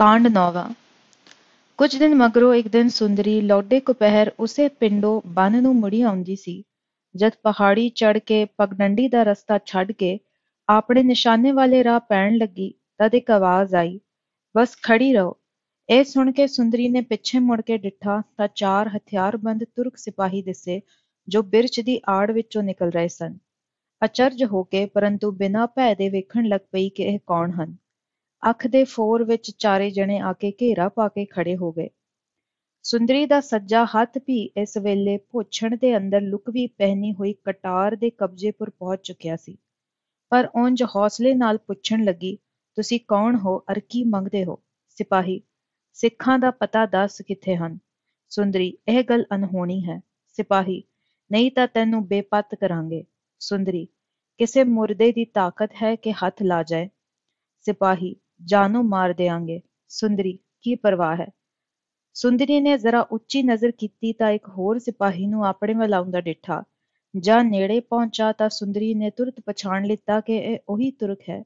ਕਾਂਡ ਨੋਵਾ ਕੁਝ ਦਿਨ ਮਗਰੋਂ ਇੱਕ ਦਿਨ ਸੁੰਦਰੀ ਲੋਡੇ ਕੁਪਹਿਰ ਉਸੇ ਪਿੰਡੋਂ ਬੰਨ ਨੂੰ ਮੁੜੀ ਆਉਂਦੀ ਸੀ ਜਦ ਪਹਾੜੀ ਚੜ ਕੇ ਪਗਡੰਡੀ ਦਾ ਰਸਤਾ ਛੱਡ ਕੇ ਆਪਣੇ ਨਿਸ਼ਾਨੇ ਵਾਲੇ ਰਾਹ ਪੈਣ ਲੱਗੀ ਤਦ ਇੱਕ ਆਵਾਜ਼ ਆਈ ਬਸ ਖੜੀ ਰਹੋ ਇਹ ਸੁਣ ਕੇ ਸੁੰਦਰੀ ਨੇ ਪਿੱਛੇ ਮੁੜ ਕੇ ਡਿੱਠਾ ਤਾਂ ਚਾਰ ਹਥਿਆਰਬੰਦ ਤੁਰਕ ਸਿਪਾਹੀ ਦਿਸੇ ਜੋ ਬਿਰਚ ਦੀ ਆੜ ਵਿੱਚੋਂ ਨਿਕਲ ਰਹੇ ਸਨ ਅਚਰਜ ਹੋ ਕੇ ਪਰੰਤੂ ਬਿਨਾਂ ਭੈ ਦੇ ਵੇਖਣ ਲੱਗ ਪਈ ਕਿ ਇਹ ਕੌਣ ਹਨ ਅੱਖ ਦੇ ਫੋਰ ਵਿੱਚ ਚਾਰੇ ਜਣੇ ਆ ਕੇ ਘੇਰਾ ਪਾ ਕੇ ਖੜੇ ਹੋ ਗਏ ਸੁੰਦਰੀ ਦਾ ਸੱਜਾ ਹੱਥ ਵੀ ਇਸ ਵੇਲੇ ਪੋਛਣ ਦੇ ਅੰਦਰ ਲੁਕਵੀ ਪਹਿਨੀ ਹੋਈ ਕਟਾਰ ਦੇ ਕਬਜ਼ੇ ਪਰ ਪਹੁੰਚ ਚੁੱਕਿਆ ਸੀ ਪਰ ਉਂਝ ਹੌਸਲੇ ਨਾਲ ਪੁੱਛਣ ਲੱਗੀ ਤੁਸੀਂ ਕੌਣ ਹੋ ਅਰ ਕੀ ਮੰਗਦੇ ਹੋ ਸਿਪਾਹੀ ਸਿੱਖਾਂ ਦਾ ਪਤਾ ਦੱਸ ਕਿੱਥੇ ਹਨ ਸੁੰਦਰੀ ਇਹ ਗੱਲ ਅਨਹੋਣੀ ਹੈ ਸਿਪਾਹੀ ਨਹੀਂ ਤਾਂ ਤੈਨੂੰ ਬੇਪੱਤ ਕਰਾਂਗੇ ਸੁੰਦਰੀ ਕਿਸੇ ਮੁਰਦੇ ਦੀ ਤਾਕਤ ਹੈ ਕਿ ਹੱਥ ਲਾ ਜਾਏ ਸਿਪਾਹੀ ਜਾਨੋਂ ਮਾਰ ਦਿਆਂਗੇ ਸੁੰਦਰੀ ਕੀ ਪਰਵਾਹ ਹੈ ਸੁੰਦਰੀ ਨੇ ਜ਼ਰਾ ਉੱਚੀ ਨਜ਼ਰ ਕੀਤੀ ਤਾਂ ਇੱਕ ਹੋਰ ਸਿਪਾਹੀ ਨੂੰ ਆਪਣੇ ਵੱਲ ਆਉਂਦਾ ਡਿੱਠਾ ਜਾਂ ਨੇੜੇ ਪਹੁੰਚਾ ਤਾਂ ਸੁੰਦਰੀ ਨੇ ਤੁਰਤ ਪਛਾਣ ਲਿੱਤਾ ਕਿ ਇਹ ਉਹੀ ਤੁਰਕ ਹੈ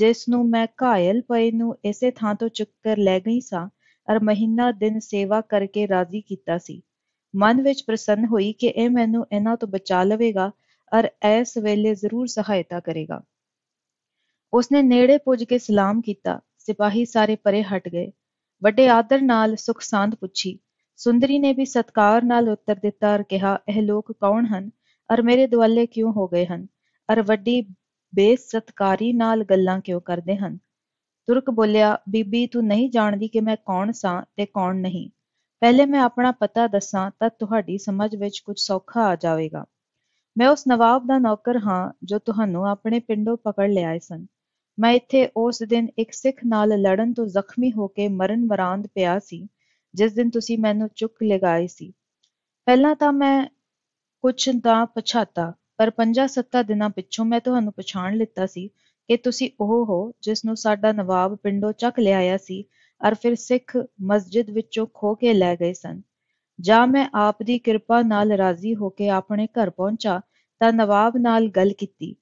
ਜਿਸ ਨੂੰ ਮੈਂ ਘਾਇਲ ਪਏ ਨੂੰ ਇਸੇ ਥਾਂ ਤੋਂ ਚੁੱਕ ਕਰ ਲੈ ਗਈ ਸਾਂ ਅਰ ਮਹੀਨਾ ਦਿਨ ਸੇਵਾ ਕਰਕੇ ਰਾਜ਼ੀ ਕੀਤਾ ਸੀ ਮਨ ਵਿੱਚ ਪ੍ਰਸੰਨ ਹੋਈ ਕਿ ਇਹ ਮੈਨੂੰ ਇਹਨਾਂ ਤੋਂ ਬਚਾ ਲਵੇਗਾ ਅਰ ਇਸ ਵੇਲੇ ਜ਼ਰੂਰ ਸਹਾਇਤਾ ਕਰੇਗਾ ਉਸਨੇ ਨੇੜੇ ਪੁੱਜ ਕੇ ਸਲਾਮ ਕੀਤਾ ਸਿਪਾਹੀ ਸਾਰੇ ਪਰੇ ਹਟ ਗਏ ਵੱਡੇ ਆਦਰ ਨਾਲ ਸੁਖਸਾਂਦ ਪੁੱਛੀ ਸੁੰਦਰੀ ਨੇ ਵੀ ਸਤਕਾਰ ਨਾਲ ਉੱਤਰ ਦਿੱਤਾ ਔਰ ਕਿਹਾ ਇਹ ਲੋਕ ਕੌਣ ਹਨ ਔਰ ਮੇਰੇ ਦੁਆਲੇ ਕਿਉਂ ਹੋ ਗਏ ਹਨ ਔਰ ਵੱਡੀ ਬੇਸਤਕਾਰੀ ਨਾਲ ਗੱਲਾਂ ਕਿਉਂ ਕਰਦੇ ਹਨ ਤੁਰਕ ਬੋਲਿਆ ਬੀਬੀ ਤੂੰ ਨਹੀਂ ਜਾਣਦੀ ਕਿ ਮੈਂ ਕੌਣ ਸਾਂ ਤੇ ਕੌਣ ਨਹੀਂ ਪਹਿਲੇ ਮੈਂ ਆਪਣਾ ਪਤਾ ਦੱਸਾਂ ਤਾਂ ਤੁਹਾਡੀ ਸਮਝ ਵਿੱਚ ਕੁਝ ਸੌਖਾ ਆ ਜਾਵੇਗਾ ਮੈਂ ਉਸ ਨਵਾਬ ਦਾ ਨੌਕਰ ਹਾਂ ਜੋ ਤੁਹਾਨੂੰ ਆਪਣੇ ਪਿੰਡੋਂ ਪਕੜ ਲਿਆਏ ਸਨ ਮੈਂ ਇੱਥੇ ਉਸ ਦਿਨ ਇੱਕ ਸਿੱਖ ਨਾਲ ਲੜਨ ਤੋਂ ਜ਼ਖਮੀ ਹੋ ਕੇ ਮਰਨ ਵਰਾਂਦ ਪਿਆ ਸੀ ਜਿਸ ਦਿਨ ਤੁਸੀਂ ਮੈਨੂੰ ਚੁੱਕ ਲਗਾਏ ਸੀ ਪਹਿਲਾਂ ਤਾਂ ਮੈਂ ਕੁਝ ਤਾਂ ਪਛਾਤਾ ਪਰ 5-7 ਦਿਨਾਂ ਪਿੱਛੋਂ ਮੈਂ ਤੁਹਾਨੂੰ ਪਛਾਣ ਲਿੱਤਾ ਸੀ ਕਿ ਤੁਸੀਂ ਉਹ ਹੋ ਜਿਸ ਨੂੰ ਸਾਡਾ ਨਵਾਬ ਪਿੰਡੋਂ ਚੱਕ ਲਿਆਇਆ ਸੀ ਅਰ ਫਿਰ ਸਿੱਖ ਮਸਜਿਦ ਵਿੱਚੋਂ ਖੋ ਕੇ ਲੈ ਗਏ ਸਨ ਜਾਂ ਮੈਂ ਆਪ ਦੀ ਕਿਰਪਾ ਨਾਲ ਰਾਜ਼ੀ ਹੋ ਕੇ ਆਪਣੇ ਘਰ ਪਹੁੰਚਾ ਤਾਂ ਨਵਾਬ ਨਾਲ ਗੱਲ ਕੀਤੀ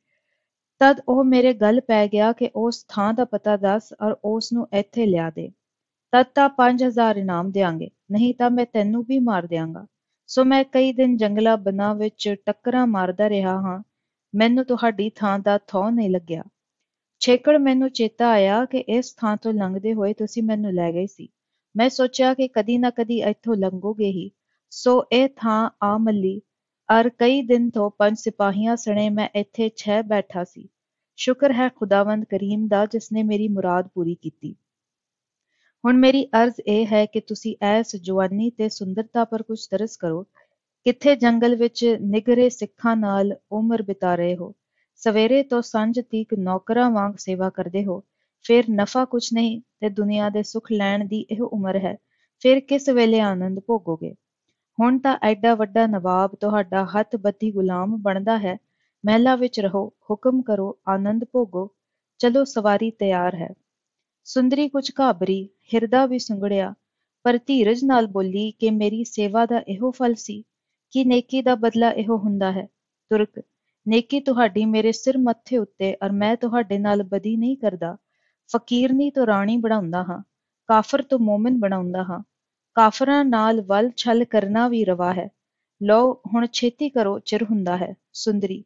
ਤਦ ਉਹ ਮੇਰੇ ਗੱਲ ਪੈ ਗਿਆ ਕਿ ਉਸ ਥਾਂ ਦਾ ਪਤਾ ਦੱਸ ਔਰ ਉਸ ਨੂੰ ਇੱਥੇ ਲਿਆ ਦੇ ਤਦ ਤਾਂ 5000 ਇਨਾਮ ਦੇਾਂਗੇ ਨਹੀਂ ਤਾਂ ਮੈਂ ਤੈਨੂੰ ਵੀ ਮਾਰ ਦੇਾਂਗਾ ਸੋ ਮੈਂ ਕਈ ਦਿਨ ਜੰਗਲਾ ਬਨਾ ਵਿੱਚ ਟੱਕਰਾਂ ਮਾਰਦਾ ਰਿਹਾ ਹਾਂ ਮੈਨੂੰ ਤੁਹਾਡੀ ਥਾਂ ਦਾ ਥੌ ਨਹੀਂ ਲੱਗਿਆ ਛੇਕੜ ਮੈਨੂੰ ਚੇਤਾ ਆਇਆ ਕਿ ਇਸ ਥਾਂ ਤੋਂ ਲੰਘਦੇ ਹੋਏ ਤੁਸੀਂ ਮੈਨੂੰ ਲੈ ਗਏ ਸੀ ਮੈਂ ਸੋਚਿਆ ਕਿ ਕਦੀ ਨਾ ਕਦੀ ਇੱਥੋਂ ਲੰਘੋਗੇ ਹੀ ਸੋ ਇਹ ਥਾਂ ਆ ਮੱਲੀ ਅਰ ਕਈ ਦਿਨ ਤੋਂ ਪੰਜ ਸਿਪਾਹੀਆਂ ਸਣੇ ਮੈਂ ਇੱਥੇ ਛੇ ਬੈਠਾ ਸੀ ਸ਼ੁਕਰ ਹੈ ਖੁਦਾਵੰਦ ਕਰੀਮ ਦਾ ਜਿਸ ਨੇ ਮੇਰੀ ਮੁਰਾਦ ਪੂਰੀ ਕੀਤੀ ਹੁਣ ਮੇਰੀ ਅਰਜ਼ ਇਹ ਹੈ ਕਿ ਤੁਸੀਂ ਐਸ ਜਵਾਨੀ ਤੇ ਸੁੰਦਰਤਾ ਪਰ ਕੁਝ ਤਰਸ ਕਰੋ ਕਿੱਥੇ ਜੰਗਲ ਵਿੱਚ ਨਿਗਰੇ ਸਿੱਖਾਂ ਨਾਲ ਉਮਰ ਬਿਤਾ ਰਹੇ ਹੋ ਸਵੇਰੇ ਤੋਂ ਸੰਜ ਤੀਕ ਨੌਕਰਾਂ ਵਾਂਗ ਸੇਵਾ ਕਰਦੇ ਹੋ ਫਿਰ ਨਫਾ ਕੁਝ ਨਹੀਂ ਤੇ ਦੁਨੀਆ ਦੇ ਸੁਖ ਲੈਣ ਦੀ ਇਹ ਉਮਰ ਹੈ ਫਿਰ ਕਿਸ ਵੇਲੇ ਆਨੰਦ ਭੋਗੋਗੇ ਹੁਣ ਤਾਂ ਐਡਾ ਵੱਡਾ ਨਵਾਬ ਤੁਹਾਡਾ ਹੱਥ ਬੱਧੀ ਗੁਲਾਮ ਬਣਦਾ ਹੈ ਮਹਿਲਾਂ ਵਿੱਚ ਰਹੋ ਹੁਕਮ ਕਰੋ ਆਨੰਦ ਭੋਗੋ ਚਲੋ ਸਵਾਰੀ ਤਿਆਰ ਹੈ ਸੁੰਦਰੀ ਕੁਝ ਘਾਬਰੀ ਹਿਰਦਾ ਵੀ ਸੁੰਗੜਿਆ ਪਰ ਧੀਰਜ ਨਾਲ ਬੋਲੀ ਕਿ ਮੇਰੀ ਸੇਵਾ ਦਾ ਇਹੋ ਫਲ ਸੀ ਕਿ ਨੇਕੀ ਦਾ ਬਦਲਾ ਇਹੋ ਹੁੰਦਾ ਹੈ ਤੁਰਕ ਨੇਕੀ ਤੁਹਾਡੀ ਮੇਰੇ ਸਿਰ ਮੱਥੇ ਉੱਤੇ ਔਰ ਮੈਂ ਤੁਹਾਡੇ ਨਾਲ ਬਦੀ ਨਹੀਂ ਕਰਦਾ ਫਕੀਰਨੀ ਤੋਂ ਰਾਣੀ ਬਣਾਉਂਦਾ ਹਾਂ ਕਾਫਰ ਤੋਂ ਮੂਮਿਨ ਬਣਾਉਂਦਾ ਹਾਂ ਕਾਫ਼ਰਾਂ ਨਾਲ ਵਲ ਛਲ ਕਰਨਾ ਵੀ ਰਵਾ ਹੈ। ਲਓ ਹੁਣ ਛੇਤੀ ਕਰੋ ਚਿਰ ਹੁੰਦਾ ਹੈ। ਸੁੰਦਰੀ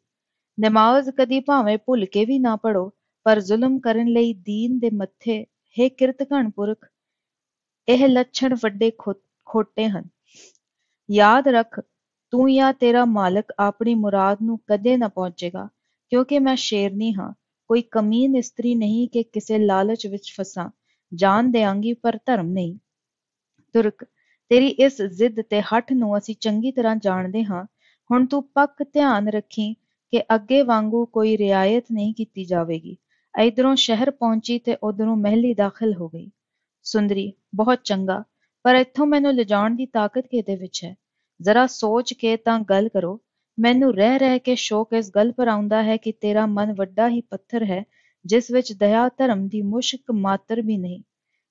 ਨਮਾਜ਼ ਕਦੀ ਭਾਵੇਂ ਭੁੱਲ ਕੇ ਵੀ ਨਾ ਪੜੋ ਪਰ ਜ਼ੁਲਮ ਕਰਨ ਲਈ ਦੀਨ ਦੇ ਮੱਥੇ ਕਿਰਤ ਕਿਰਤਘਣ ਪੁਰਖ ਇਹ ਲੱਛਣ ਵੱਡੇ ਖੋਟੇ ਹਨ ਯਾਦ ਰੱਖ ਤੂੰ ਜਾਂ ਤੇਰਾ ਮਾਲਕ ਆਪਣੀ ਮੁਰਾਦ ਨੂੰ ਕਦੇ ਨਾ ਪਹੁੰਚੇਗਾ ਕਿਉਂਕਿ ਮੈਂ ਸ਼ੇਰਨੀ ਹਾਂ ਕੋਈ ਕਮੀਨ ਇਸਤਰੀ ਨਹੀਂ ਕਿ ਕਿਸੇ ਲਾਲਚ ਵਿੱਚ ਫਸਾਂ ਜਾਨ ਦੇਵਾਂਗੀ ਪਰ ਧਰਮ ਨਹੀਂ ਤੁਰਕ ਤੇਰੀ ਇਸ ਜ਼ਿੱਦ ਤੇ ਹੱਠ ਨੂੰ ਅਸੀਂ ਚੰਗੀ ਤਰ੍ਹਾਂ ਜਾਣਦੇ ਹਾਂ ਹੁਣ ਤੂੰ ਪੱਕ ਧਿਆਨ ਰੱਖੀ ਕਿ ਅੱਗੇ ਵਾਂਗੂ ਕੋਈ ਰਿਆਇਤ ਨਹੀਂ ਕੀਤੀ ਜਾਵੇਗੀ ਇਧਰੋਂ ਸ਼ਹਿਰ ਪਹੁੰਚੀ ਤੇ ਉਧਰੋਂ ਮਹਿਲੀ ਦਾਖਲ ਹੋ ਗਈ ਸੁੰਦਰੀ ਬਹੁਤ ਚੰਗਾ ਪਰ ਇੱਥੋਂ ਮੈਨੂੰ ਲਿਜਾਣ ਦੀ ਤਾਕਤ ਕਿਹਦੇ ਵਿੱਚ ਹੈ ਜ਼ਰਾ ਸੋਚ ਕੇ ਤਾਂ ਗੱਲ ਕਰੋ ਮੈਨੂੰ ਰਹਿ ਰਹਿ ਕੇ ਸ਼ੋਕ ਇਸ ਗੱਲ ਪਰ ਆਉਂਦਾ ਹੈ ਕਿ ਤੇਰਾ ਮਨ ਵੱਡਾ ਹੀ ਪੱਥਰ ਹੈ ਜਿਸ ਵਿੱਚ ਦਇਆ ਧਰਮ ਦੀ ਮੁਸ਼ਕ ਮਾਤਰ ਵੀ ਨਹੀਂ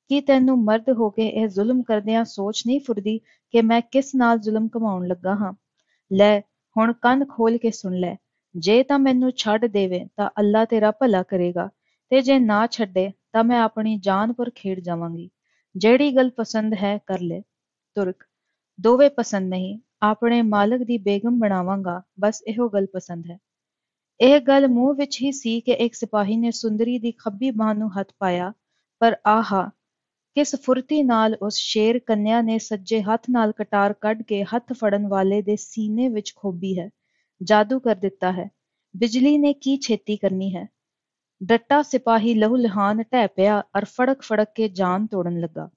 ਕੀ ਤੈਨੂੰ ਮਰਦ ਹੋ ਕੇ ਇਹ ਜ਼ੁਲਮ ਕਰਦਿਆਂ ਸੋਚ ਨਹੀਂ ਫੁਰਦੀ ਕਿ ਮੈਂ ਕਿਸ ਨਾਲ ਜ਼ੁਲਮ ਕਮਾਉਣ ਲੱਗਾ ਹਾਂ ਲੈ ਹੁਣ ਕੰਨ ਖੋਲ ਕੇ ਸੁਣ ਲੈ ਜੇ ਤਾਂ ਮੈਨੂੰ ਛੱਡ ਦੇਵੇ ਤਾਂ ਅੱਲਾ ਤੇਰਾ ਭਲਾ ਕਰੇਗਾ ਤੇ ਜੇ ਨਾ ਛੱਡੇ ਤਾਂ ਮੈਂ ਆਪਣੀ ਜਾਨ ਪਰ ਖੇਡ ਜਾਵਾਂਗੀ ਜਿਹੜੀ ਗੱਲ ਪਸੰਦ ਹੈ ਕਰ ਲੈ ਤੁਰਕ ਦੋਵੇਂ ਪਸੰਦ ਨਹੀਂ ਆਪਣੇ ਮਾਲਕ ਦੀ ਬੇਗਮ ਬਣਾਵਾਂਗਾ ਬਸ ਇਹੋ ਗੱਲ ਪਸੰਦ ਹੈ ਇਹ ਗੱਲ ਮੂੰਹ ਵਿੱਚ ਹੀ ਸੀ ਕਿ ਇੱਕ ਸਿਪਾਹੀ ਨੇ ਸੁੰਦਰੀ ਦੀ ਖੱਬੀ ਬਾਹ ਨੂੰ ਹੱਥ ਪਾਇਆ ਪਰ ਆਹਾ ਕਿਸ ਫੁਰਤੀ ਨਾਲ ਉਸ ਸ਼ੇਰ ਕੰਨਿਆ ਨੇ ਸੱਜੇ ਹੱਥ ਨਾਲ ਕਟਾਰ ਕੱਢ ਕੇ ਹੱਥ ਫੜਨ ਵਾਲੇ ਦੇ ਸੀਨੇ ਵਿੱਚ ਖੋਬੀ ਹੈ ਜਾਦੂ ਕਰ ਦਿੱਤਾ ਹੈ ਬਿਜਲੀ ਨੇ ਕੀ ਛੇਤੀ ਕਰਨੀ ਹੈ ਡੱਟਾ ਸਿਪਾਹੀ ਲਹੂ ਲਹਾਨ ਟਹਿ ਪਿਆ ਅਰ ਫੜਕ ਫੜਕ ਕੇ ਜਾਨ ਤੋੜਨ ਲੱਗਾ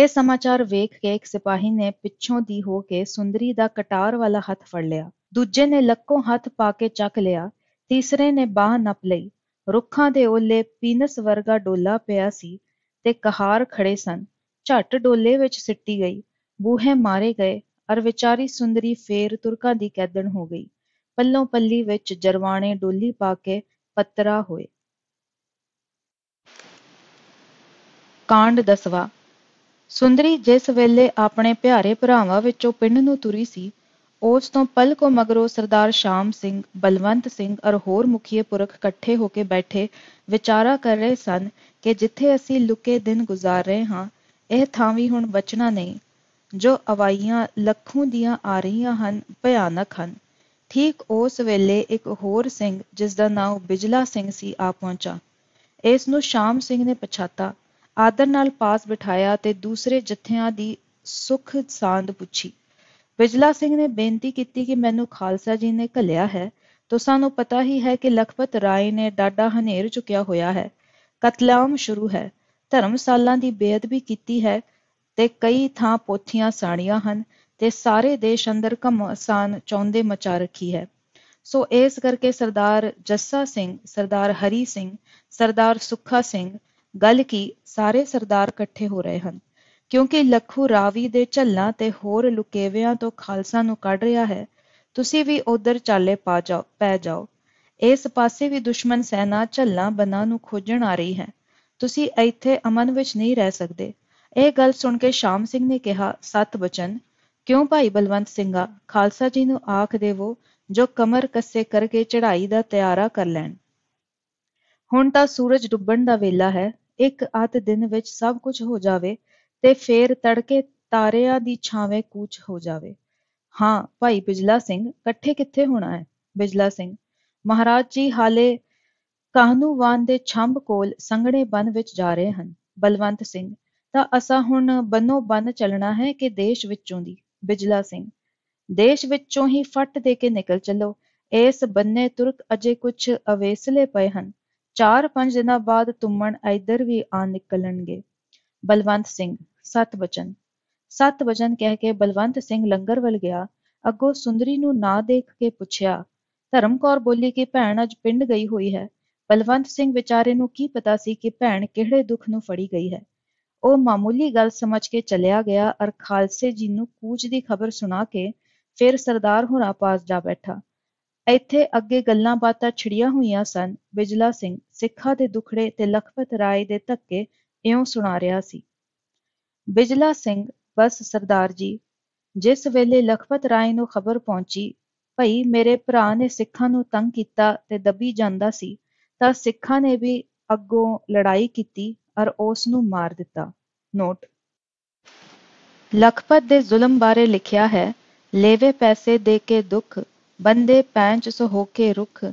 ਇਹ ਸਮਾਚਾਰ ਵੇਖ ਕੇ ਇੱਕ ਸਿਪਾਹੀ ਨੇ ਪਿੱਛੋਂ ਦੀ ਹੋ ਕੇ ਸੁੰਦਰੀ ਦਾ ਕਟਾਰ ਵਾਲਾ ਹੱਥ ਫੜ ਲਿਆ ਦੂਜੇ ਨੇ ਲੱਕੋਂ ਹੱਥ ਪਾ ਕੇ ਚੱਕ ਲਿਆ ਤੀਸਰੇ ਨੇ ਬਾਹ ਨਪ ਲਈ ਰੁੱਖਾਂ ਦੇ ਓਲੇ ਪੀਨਸ ਵਰਗਾ ਡੋਲਾ ਪਿਆ ਸੀ ਤੇ ਕਹਾਰ ਖੜੇ ਸਨ। ਝੱਟ ਡੋਲੇ ਵਿੱਚ ਸਿੱਟੀ ਗਈ। ਬੂਹੇ ਮਾਰੇ ਗਏ, ਅਰ ਵਿਚਾਰੀ ਸੁੰਦਰੀ ਫੇਰ ਤੁਰਕਾਂ ਦੀ ਕੈਦਣ ਹੋ ਗਈ। ਪੱਲੋਂ ਪੱਲੀ ਵਿੱਚ ਜਰਵਾਣੇ ਡੋਲੀ ਪਾ ਕੇ ਪੱਤਰਾ ਹੋਏ। ਕਾਂਡ ਦਸਵਾ ਸੁੰਦਰੀ ਜਿਸ ਵੇਲੇ ਆਪਣੇ ਪਿਆਰੇ ਭਰਾਵਾਂ ਵਿੱਚੋਂ ਪਿੰਡ ਨੂੰ ਤੁਰੀ ਸੀ, ਉਸ ਤੋਂ ਪਲ ਕੋ ਮਗਰੋਂ ਸਰਦਾਰ ਸ਼ਾਮ ਸਿੰਘ, ਬਲਵੰਤ ਸਿੰਘ ਅਰ ਹੋਰ ਮੁਖੀਏ ਪੁਰਖ ਇਕੱਠੇ ਹੋ ਕੇ ਬੈਠੇ ਵਿਚਾਰਾ ਕਰ ਰਹੇ ਸਨ ਕਿ ਜਿੱਥੇ ਅਸੀਂ ਲੁਕੇ ਦਿਨ ਗੁਜ਼ਾਰ ਰਹੇ ਹਾਂ ਇਹ ਥਾਂ ਵੀ ਹੁਣ ਬਚਣਾ ਨਹੀਂ ਜੋ ਅਵਾਈਆਂ ਲੱਖੋਂ ਦੀਆਂ ਆ ਰਹੀਆਂ ਹਨ ਭਿਆਨਕ ਹਨ ਠੀਕ ਉਸ ਵੇਲੇ ਇੱਕ ਹੋਰ ਸਿੰਘ ਜਿਸ ਦਾ ਨਾਮ ਬਿਜਲਾ ਸਿੰਘ ਸੀ ਆ ਪਹੁੰਚਾ ਇਸ ਨੂੰ ਸ਼ਾਮ ਸਿੰਘ ਨੇ ਪਛਾਤਾ ਆਦਰ ਨਾਲ ਪਾਸ ਬਿਠਾਇਆ ਤੇ ਦੂਸਰੇ ਜਥਿਆਂ ਦੀ ਸੁਖ ਸਾਂਦ ਪੁੱਛੀ ਬਿਜਲਾ ਸਿੰਘ ਨੇ ਬੇਨਤੀ ਕੀਤੀ ਕਿ ਮੈਨੂੰ ਖਾਲਸਾ ਜੀ ਨੇ ਘੱਲਿਆ ਹੈ ਤੋ ਸਾਨੂੰ ਪਤਾ ਹੀ ਹੈ ਕਿ ਲਖਪਤ ਰਾਏ ਨੇ ਡਾਡਾ ਹਨੇਰ ਚੁੱਕਿਆ ਹੋਇਆ ਹੈ ਕਤਲਾਮ ਸ਼ੁਰੂ ਹੈ ਧਰਮਸਾਲਾਂ ਦੀ ਬੇਅਦਬੀ ਕੀਤੀ ਹੈ ਤੇ ਕਈ ਥਾਂ ਪੋਥੀਆਂ ਸਾੜੀਆਂ ਹਨ ਤੇ ਸਾਰੇ ਦੇਸ਼ ਅੰਦਰ ਕਮਸਾਨ ਚੌਂਦੇ ਮਚਾ ਰੱਖੀ ਹੈ ਸੋ ਇਸ ਕਰਕੇ ਸਰਦਾਰ ਜੱਸਾ ਸਿੰਘ ਸਰਦਾਰ ਹਰੀ ਸਿੰਘ ਸਰਦਾਰ ਸੁੱਖਾ ਸਿੰਘ ਗੱਲ ਕੀ ਸਾਰੇ ਸਰਦਾਰ ਇਕੱਠੇ ਹੋ ਰਹੇ ਹਨ ਕਿਉਂਕਿ ਲਖੂ ਰਾਵੀ ਦੇ ਝੱਲਾਂ ਤੇ ਹੋਰ ਲੁਕੇਵਿਆਂ ਤੋਂ ਖਾਲਸਾ ਨੂੰ ਕੱਢ ਰਿਹਾ ਹੈ ਤੁਸੀਂ ਵੀ ਉਧਰ ਚਾਲੇ ਪਾ ਜਾਓ ਪੈ ਜਾਓ ਇਸ ਪਾਸੇ ਵੀ ਦੁਸ਼ਮਣ ਸੈਨਾ ਝੱਲਾਂ ਬਨਾਂ ਨੂੰ ਖੋਜਣ ਆ ਰਹੀ ਹੈ ਤੁਸੀਂ ਇੱਥੇ ਅਮਨ ਵਿੱਚ ਨਹੀਂ ਰਹਿ ਸਕਦੇ ਇਹ ਗੱਲ ਸੁਣ ਕੇ ਸ਼ਾਮ ਸਿੰਘ ਨੇ ਕਿਹਾ ਸਤ ਬਚਨ ਕਿਉਂ ਭਾਈ ਬਲਵੰਤ ਸਿੰਘਾ ਖਾਲਸਾ ਜੀ ਨੂੰ ਆਖ ਦੇਵੋ ਜੋ ਕਮਰ ਕੱਸੇ ਕਰਕੇ ਚੜ੍ਹਾਈ ਦਾ ਤਿਆਰਾ ਕਰ ਲੈਣ ਹੁਣ ਤਾਂ ਸੂਰਜ ਡੁੱਬਣ ਦਾ ਵੇਲਾ ਹੈ ਇੱਕ ਅੱਧ ਦਿਨ ਵਿੱਚ ਸਭ ਕੁਝ ਹੋ ਜਾਵੇ ਤੇ ਫੇਰ ਤੜਕੇ ਤਾਰਿਆਂ ਦੀ ਛਾਵੇਂ ਕੂਚ ਹੋ ਜਾਵੇ ਹਾਂ ਭਾਈ ਬਿਜਲਾ ਸਿੰਘ ਇਕੱਠੇ ਕਿੱਥੇ ਹੋਣਾ ਹੈ ਬਿਜਲਾ ਸਿੰਘ ਮਹਾਰਾਜ ਜੀ ਹਾਲੇ ਕਾਹਨੂਵਾਨ ਦੇ ਛੰਬ ਕੋਲ ਸੰਘਣੇ ਬਨ ਵਿੱਚ ਜਾ ਰਹੇ ਹਨ ਬਲਵੰਤ ਸਿੰਘ ਤਾਂ ਅਸਾਂ ਹੁਣ ਬੰਨੋ ਬੰਨ ਚੱਲਣਾ ਹੈ ਕਿ ਦੇਸ਼ ਵਿੱਚੋਂ ਦੀ ਬਿਜਲਾ ਸਿੰਘ ਦੇਸ਼ ਵਿੱਚੋਂ ਹੀ ਫੱਟ ਦੇ ਕੇ ਨਿਕਲ ਚੱਲੋ ਇਸ ਬੰਨੇ ਤੁਰਕ ਅਜੇ ਕੁਝ ਅਵੇਸਲੇ ਪਏ ਹਨ ਚਾਰ ਪੰਜ ਦਿਨਾਂ ਬਾਅਦ ਤੁਮਣ ਇਧਰ ਵੀ ਆ ਨਿਕਲਣਗੇ ਬਲਵੰਤ ਸਿੰਘ ਸਤ ਬਚਨ ਸਤ ਬਚਨ ਕਹਿ ਕੇ ਬਲਵੰਤ ਸਿੰਘ ਲੰਗਰ ਵੱਲ ਗਿਆ ਅੱਗੋ ਸੁੰਦਰੀ ਨੂੰ ਨਾ ਦੇਖ ਕੇ ਪੁੱਛਿਆ ਧਰਮ ਕੌਰ ਬੋਲੀ ਕਿ ਭੈਣ ਅੱਜ ਪਿੰਡ ਗਈ ਹੋਈ ਹੈ ਬਲਵੰਤ ਸਿੰਘ ਵਿਚਾਰੇ ਨੂੰ ਕੀ ਪਤਾ ਸੀ ਕਿ ਭੈਣ ਕਿਹੜੇ ਦੁੱਖ ਨੂੰ ਫੜੀ ਗਈ ਹੈ ਉਹ ਮਾਮੂਲੀ ਗੱਲ ਸਮਝ ਕੇ ਚਲਿਆ ਗਿਆ ਅਰ ਖਾਲਸੇ ਜੀ ਨੂੰ ਕੂਚ ਦੀ ਖਬਰ ਸੁਣਾ ਕੇ ਫਿਰ ਸਰਦਾਰ ਹੋਰਾਂ ਪਾਸ ਜਾ ਬੈਠਾ ਇੱਥੇ ਅੱਗੇ ਗੱਲਾਂ ਬਾਤਾਂ ਛਿੜੀਆਂ ਹੋਈਆਂ ਸਨ ਬਿਜਲਾ ਸਿੰਘ ਸਿੱਖਾਂ ਦੇ ਦੁਖੜੇ ਤੇ ਲਖਪਤ ਰਾਏ ਦੇ ਧੱਕੇ ਇਉਂ ਸੁਣਾ ਰਿਹਾ ਸੀ ਬਿਜਲਾ ਸਿੰਘ ਬਸ ਸਰਦਾਰ ਜੀ ਜਿਸ ਵੇਲੇ ਲਖਪਤ ਰਾਏ ਨੂੰ ਖਬਰ ਪਹੁੰਚੀ ਭਈ ਮੇਰੇ ਭਰਾ ਨੇ ਸਿੱਖਾਂ ਨੂੰ ਤੰਗ ਕੀਤਾ ਤੇ ਦੱਬੀ ਜਾਂਦਾ ਸੀ ਤਾਂ ਸਿੱਖਾਂ ਨੇ ਵੀ ਅੱਗੋਂ ਲੜਾਈ ਕੀਤੀ ਔਰ ਉਸ ਨੂੰ ਮਾਰ ਦਿੱਤਾ ਨੋਟ ਲਖਪਤ ਦੇ ਜ਼ੁਲਮ ਬਾਰੇ ਲਿਖਿਆ ਹੈ ਲੇਵੇ ਪੈਸੇ ਦੇ ਕੇ ਦੁੱਖ ਬੰਦੇ ਪੈਂਚ ਸੋ ਹੋ ਕੇ ਰੁਖ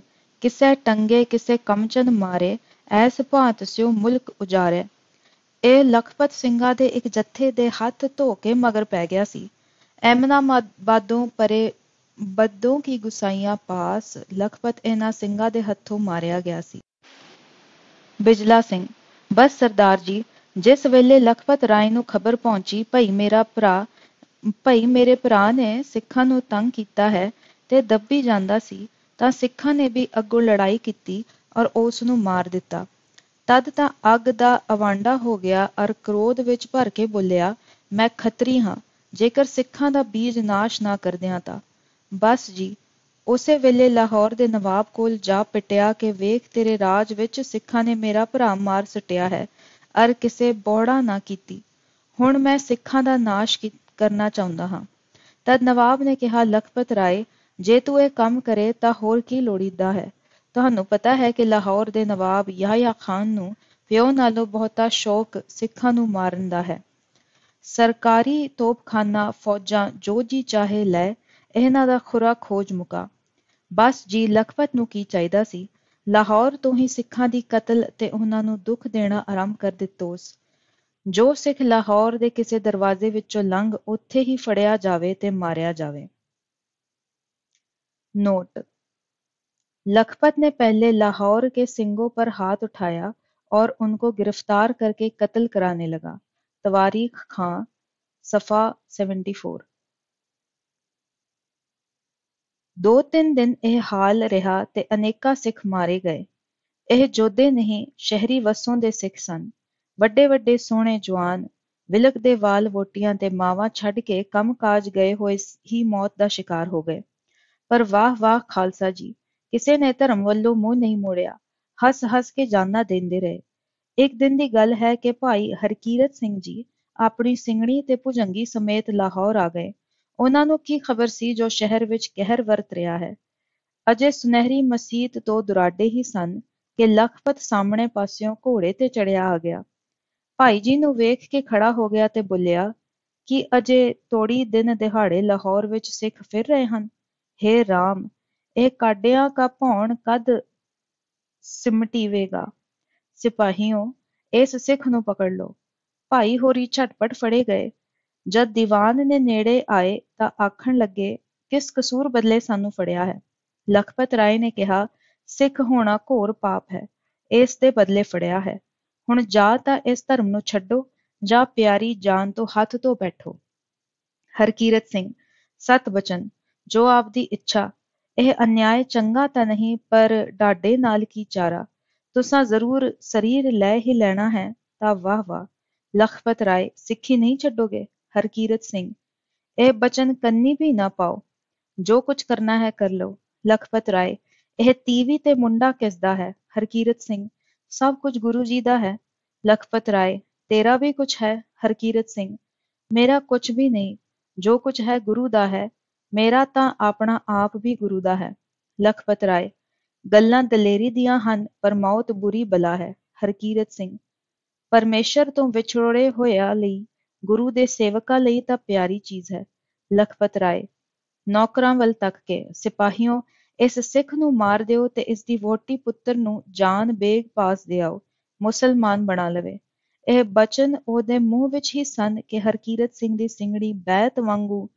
ਕਿਸੇ ਟੰਗੇ ਕਿਸੇ ਕਮਚਨ ਮਾਰੇ ਐਸ ਭਾਂਤ ਸਿਓ ਮੁਲਕ ਉਜਾਰੇ ਇਹ ਲਖਪਤ ਸਿੰਘਾਂ ਦੇ ਇੱਕ ਜੱਥੇ ਦੇ ਹੱਥ ਧੋ ਕੇ ਮਗਰ ਪੈ ਗਿਆ ਸੀ ਐਮਨਾ ਬਾਦੋਂ ਪਰੇ ਬੱਦੋਂ ਕੀ ਗੁਸਾਈਆਂ ਪਾਸ ਲਖਪਤ ਇਹਨਾਂ ਸਿੰਘਾਂ ਦੇ ਹੱਥੋਂ ਮਾਰਿਆ ਗਿਆ ਸੀ ਬਿਜਲਾ ਸਿੰਘ ਬਸ ਸਰਦਾਰ ਜੀ ਜਿਸ ਵੇਲੇ ਲਖਪਤ ਰਾਏ ਨੂੰ ਖਬਰ ਪਹੁੰਚੀ ਭਈ ਮੇਰਾ ਭਰਾ ਭਈ ਮੇਰੇ ਭਰਾ ਨੇ ਸਿੱਖਾਂ ਨੂੰ ਤੰਗ ਕੀਤਾ ਹੈ ਤੇ ਦੱਬੀ ਜਾਂਦਾ ਸੀ ਤਾਂ ਸਿੱਖਾਂ ਨੇ ਵੀ ਅੱਗੋਂ ਲੜਾਈ ਕੀਤੀ ਔਰ ਉਸ ਨੂੰ ਮਾਰ ਦਿੱਤਾ ਤਦ ਤਾਂ ਅੱਗ ਦਾ ਅਵਾਂਡਾ ਹੋ ਗਿਆ ਔਰ ਕ੍ਰੋਧ ਵਿੱਚ ਭਰ ਕੇ ਬੋਲਿਆ ਮੈਂ ਖੱਤਰੀ ਹਾਂ ਜੇਕਰ ਸਿੱਖਾਂ ਦਾ ਬੀਜ ਨਾਸ਼ ਨਾ ਕਰਦਿਆਂ ਤਾਂ ਬਸ ਜੀ ਉਸੇ ਵੇਲੇ ਲਾਹੌਰ ਦੇ ਨਵਾਬ ਕੋਲ ਜਾ ਪਟਿਆ ਕਿ ਵੇਖ ਤੇਰੇ ਰਾਜ ਵਿੱਚ ਸਿੱਖਾਂ ਨੇ ਮੇਰਾ ਭਰਾ ਮਾਰ ਸਟਿਆ ਹੈ ਅਰ ਕਿਸੇ ਬੋੜਾ ਨਾ ਕੀਤੀ ਹੁਣ ਮੈਂ ਸਿੱਖਾਂ ਦਾ ਨਾਸ਼ ਕਰਨਾ ਚਾਹੁੰਦਾ ਹਾਂ ਤਦ ਨਵਾਬ ਨੇ ਕਿਹਾ ਲਖਪਤ ਰਾਏ ਜੇ ਤੂੰ ਇਹ ਕੰਮ ਕਰੇ ਤਾਂ ਹੋਰ ਕੀ ਲੋੜੀਦਾ ਹੈ ਤੁਹਾਨੂੰ ਪਤਾ ਹੈ ਕਿ ਲਾਹੌਰ ਦੇ ਨਵਾਬ ਯਾਹਯਾ ਖਾਨ ਨੂੰ ਪਿਓ ਨਾਲੋਂ ਬਹੁਤਾ ਸ਼ੌਕ ਸਿੱਖਾਂ ਨੂੰ ਮਾਰਨ ਦਾ ਹੈ ਸਰਕਾਰੀ ਤੋਪਖਾਨਾ ਫੌਜਾਂ ਜੋ ਜੀ ਚਾਹੇ ਲੈ ਇਹਨਾਂ ਦਾ ਖੁਰਾ ਖੋਜ ਮੁਕਾ ਬਸ ਜੀ ਲਖਪਤ ਨੂੰ ਕੀ ਚਾਹੀਦਾ ਸੀ ਲਾਹੌਰ ਤੋਂ ਹੀ ਸਿੱਖਾਂ ਦੀ ਕਤਲ ਤੇ ਉਹਨਾਂ ਨੂੰ ਦੁੱਖ ਦੇਣਾ ਆਰੰਭ ਕਰ ਦਿੱਤੋਸ ਜੋ ਸਿੱਖ ਲਾਹੌਰ ਦੇ ਕਿਸੇ ਦਰਵਾਜ਼ੇ ਵਿੱਚੋਂ ਲੰਘ ਉੱਥੇ ਹੀ ਫੜਿਆ ਜਾਵੇ ਤੇ ਮਾਰਿਆ ਜਾਵੇ ਨੋਟ लखपत ਨੇ ਪਹਿਲੇ ਲਾਹੌਰ के सिंगों ਪਰ ਹੱਥ ਉਠਾਇਆ ਔਰ ਉਹਨਕੋ ਗ੍ਰਿਫਤਾਰ ਕਰਕੇ ਕਤਲ ਕਰਾਣੇ ਲਗਾ ਤਵਾਰੀਖ ਖਾਂ ਸਫਾ 74 ਦੋ ਤਿੰਨ ਦਿਨ ਇਹ ਹਾਲ ਰਿਹਾ ਤੇ ਅਨੇਕਾਂ ਸਿੱਖ ਮਾਰੇ ਗਏ ਇਹ ਜੋਧੇ ਨਹੀਂ ਸ਼ਹਿਰੀ ਵਸੋਂ ਦੇ ਸਿੱਖ ਸਨ ਵੱਡੇ ਵੱਡੇ ਸੋਹਣੇ ਜਵਾਨ ਵਿਲਕ ਦੇ ਵਾਲ ਵੋਟੀਆਂ ਤੇ ਮਾਵਾਂ ਛੱਡ ਕੇ ਕੰਮ ਕਾਜ ਗਏ ਹੋਏ ਹੀ ਮੌਤ ਦਾ ਸ਼ਿਕਾਰ ਹੋ ਗਏ ਪਰ ਵਾਹ ਵਾਹ ਖਾਲਸਾ ਜੀ ਕਿਸੇ ਨੇ ਧਰਮ ਵੱਲੋਂ ਮੂੰਹ ਨਹੀਂ ਮੋੜਿਆ ਹੱਸ ਹੱਸ ਕੇ ਜਾਨਾਂ ਦਿੰਦੇ ਰਹੇ ਇੱਕ ਦਿਨ ਦੀ ਗੱਲ ਹੈ ਕਿ ਭਾਈ ਹਰਕੀਰਤ ਸਿੰਘ ਜੀ ਆਪਣੀ ਸਿੰਘਣੀ ਤੇ ਭੁਜੰਗੀ ਸਮੇਤ ਲਾਹੌਰ ਆ ਗਏ ਉਹਨਾਂ ਨੂੰ ਕੀ ਖਬਰ ਸੀ ਜੋ ਸ਼ਹਿਰ ਵਿੱਚ ਕਹਿਰ ਵਰਤ ਰਿਹਾ ਹੈ ਅਜੇ ਸੁਨਹਿਰੀ ਮਸੀਤ ਤੋਂ ਦੁਰਾਡੇ ਹੀ ਸਨ ਕਿ ਲਖਪਤ ਸਾਹਮਣੇ ਪਾਸਿਓਂ ਘੋੜੇ ਤੇ ਚੜਿਆ ਆ ਗਿਆ ਭਾਈ ਜੀ ਨੂੰ ਵੇਖ ਕੇ ਖੜਾ ਹੋ ਗਿਆ ਤੇ ਬੁੱਲਿਆ ਕਿ ਅਜੇ ਤੋੜੀ ਦਿਨ ਦਿਹਾੜੇ ਲਾਹੌਰ ਵਿੱਚ ਸਿੱਖ ਫਿਰ ਰਹੇ ਹਨ हे ਰਾਮ ਇਹ ਕਾਡਿਆਂ ਕਾ ਭੌਣ ਕਦ ਸਿਮਟੀਵੇਗਾ ਸਿਪਾਹੀਓ ਇਸ ਸਿੱਖ ਨੂੰ ਪਕੜ ਲਓ ਭਾਈ ਹੋਰੀ ਛਟਪਟ ਫੜੇ ਗਏ ਜਦ ਦੀਵਾਨ ਨੇ ਨੇੜੇ ਆਏ ਤਾਂ ਆਖਣ ਲੱਗੇ ਕਿਸ ਕਸੂਰ ਬਦਲੇ ਸਾਨੂੰ ਫੜਿਆ ਹੈ ਲਖਪਤ ਰਾਏ ਨੇ ਕਿਹਾ ਸਿੱਖ ਹੋਣਾ ਘੋਰ ਪਾਪ ਹੈ ਇਸ ਦੇ ਬਦਲੇ ਫੜਿਆ ਹੈ ਹੁਣ ਜਾਂ ਤਾਂ ਇਸ ਧਰਮ ਨੂੰ ਛੱਡੋ ਜਾਂ ਪਿਆਰੀ ਜਾਨ ਤੋਂ ਹੱਥ ਤੋਂ ਬੈਠੋ ਹਰਕੀਰਤ ਸਿੰਘ ਸਤ ਬਚਨ ਜੋ ਆਪਦੀ ਇੱਛਾ ਇਹ ਅਨਿਆਇ ਚੰਗਾ ਤਾਂ ਨਹੀਂ ਪਰ ਡਾਡੇ ਨਾਲ ਕੀ ਚਾਰਾ ਤੁਸਾਂ ਜ਼ਰੂਰ ਸਰੀਰ ਲੈ ਹੀ ਲੈਣਾ ਹੈ ਤਾਂ ਵਾਹ ਵਾਹ ਲਖਪਤ ਰਾਏ ਸਿੱਖੀ ਨਹੀਂ ਛੱਡੋਗੇ ਹਰਕੀਰਤ ਸਿੰਘ ਇਹ ਬਚਨ ਕੰਨੀ ਵੀ ਨਾ ਪਾਓ ਜੋ ਕੁਝ ਕਰਨਾ ਹੈ ਕਰ ਲਓ ਲਖਪਤ ਰਾਏ ਇਹ ਤੀਵੀ ਤੇ ਮੁੰਡਾ ਕਿਸ ਦਾ ਹੈ ਹਰਕੀਰਤ ਸਿੰਘ ਸਭ ਕੁਝ ਗੁਰੂ ਜੀ ਦਾ ਹੈ ਲਖਪਤ ਰਾਏ ਤੇਰਾ ਵੀ ਕੁਝ ਹੈ ਹਰਕੀਰਤ ਸਿੰਘ ਮੇਰਾ ਕੁਝ ਵੀ ਨਹੀਂ ਜੋ ਕੁਝ ਹੈ ਗੁਰੂ ਦਾ ਹੈ ਮੇਰਾ ਤਾਂ ਆਪਣਾ ਆਪ ਵੀ ਗੁਰੂ ਦਾ ਹੈ ਲਖਪਤ ਰਾਏ ਗੱਲਾਂ ਦਲੇਰੀ ਦੀਆਂ ਹਨ ਪਰ ਮੌਤ ਬੁਰੀ ਬਲਾ ਹੈ ਹਰਕੀਰਤ ਸਿੰਘ ਪਰਮੇਸ਼ਰ ਤੋਂ ਵਿਛੜੋੜੇ ਹੋਇਆ ਲਈ ਗੁਰੂ ਦੇ ਸੇਵਕਾਂ ਲਈ ਤਾਂ ਪਿਆਰੀ ਚੀਜ਼ ਹੈ ਲਖਪਤ ਰਾਏ ਨੌਕਰਾਂ ਵੱਲ ਤੱਕ ਕੇ ਸਿਪਾਹੀਓ ਇਸ ਸਿੱਖ ਨੂੰ ਮਾਰ ਦਿਓ ਤੇ ਇਸ ਦੀ ਵੋਟੀ ਪੁੱਤਰ ਨੂੰ ਜਾਨ ਬੇਗ ਪਾਸ ਦਿਆਓ ਮੁਸਲਮਾਨ ਬਣਾ ਲਵੇ ਇਹ ਬਚਨ ਉਹਦੇ ਮੂੰਹ ਵਿੱਚ ਹੀ ਸਨ ਕਿ ਹਰਕੀਰਤ ਸਿੰਘ ਦੀ ਸਿੰਗੜੀ ਬੈਤ ਵਾਂਗੂ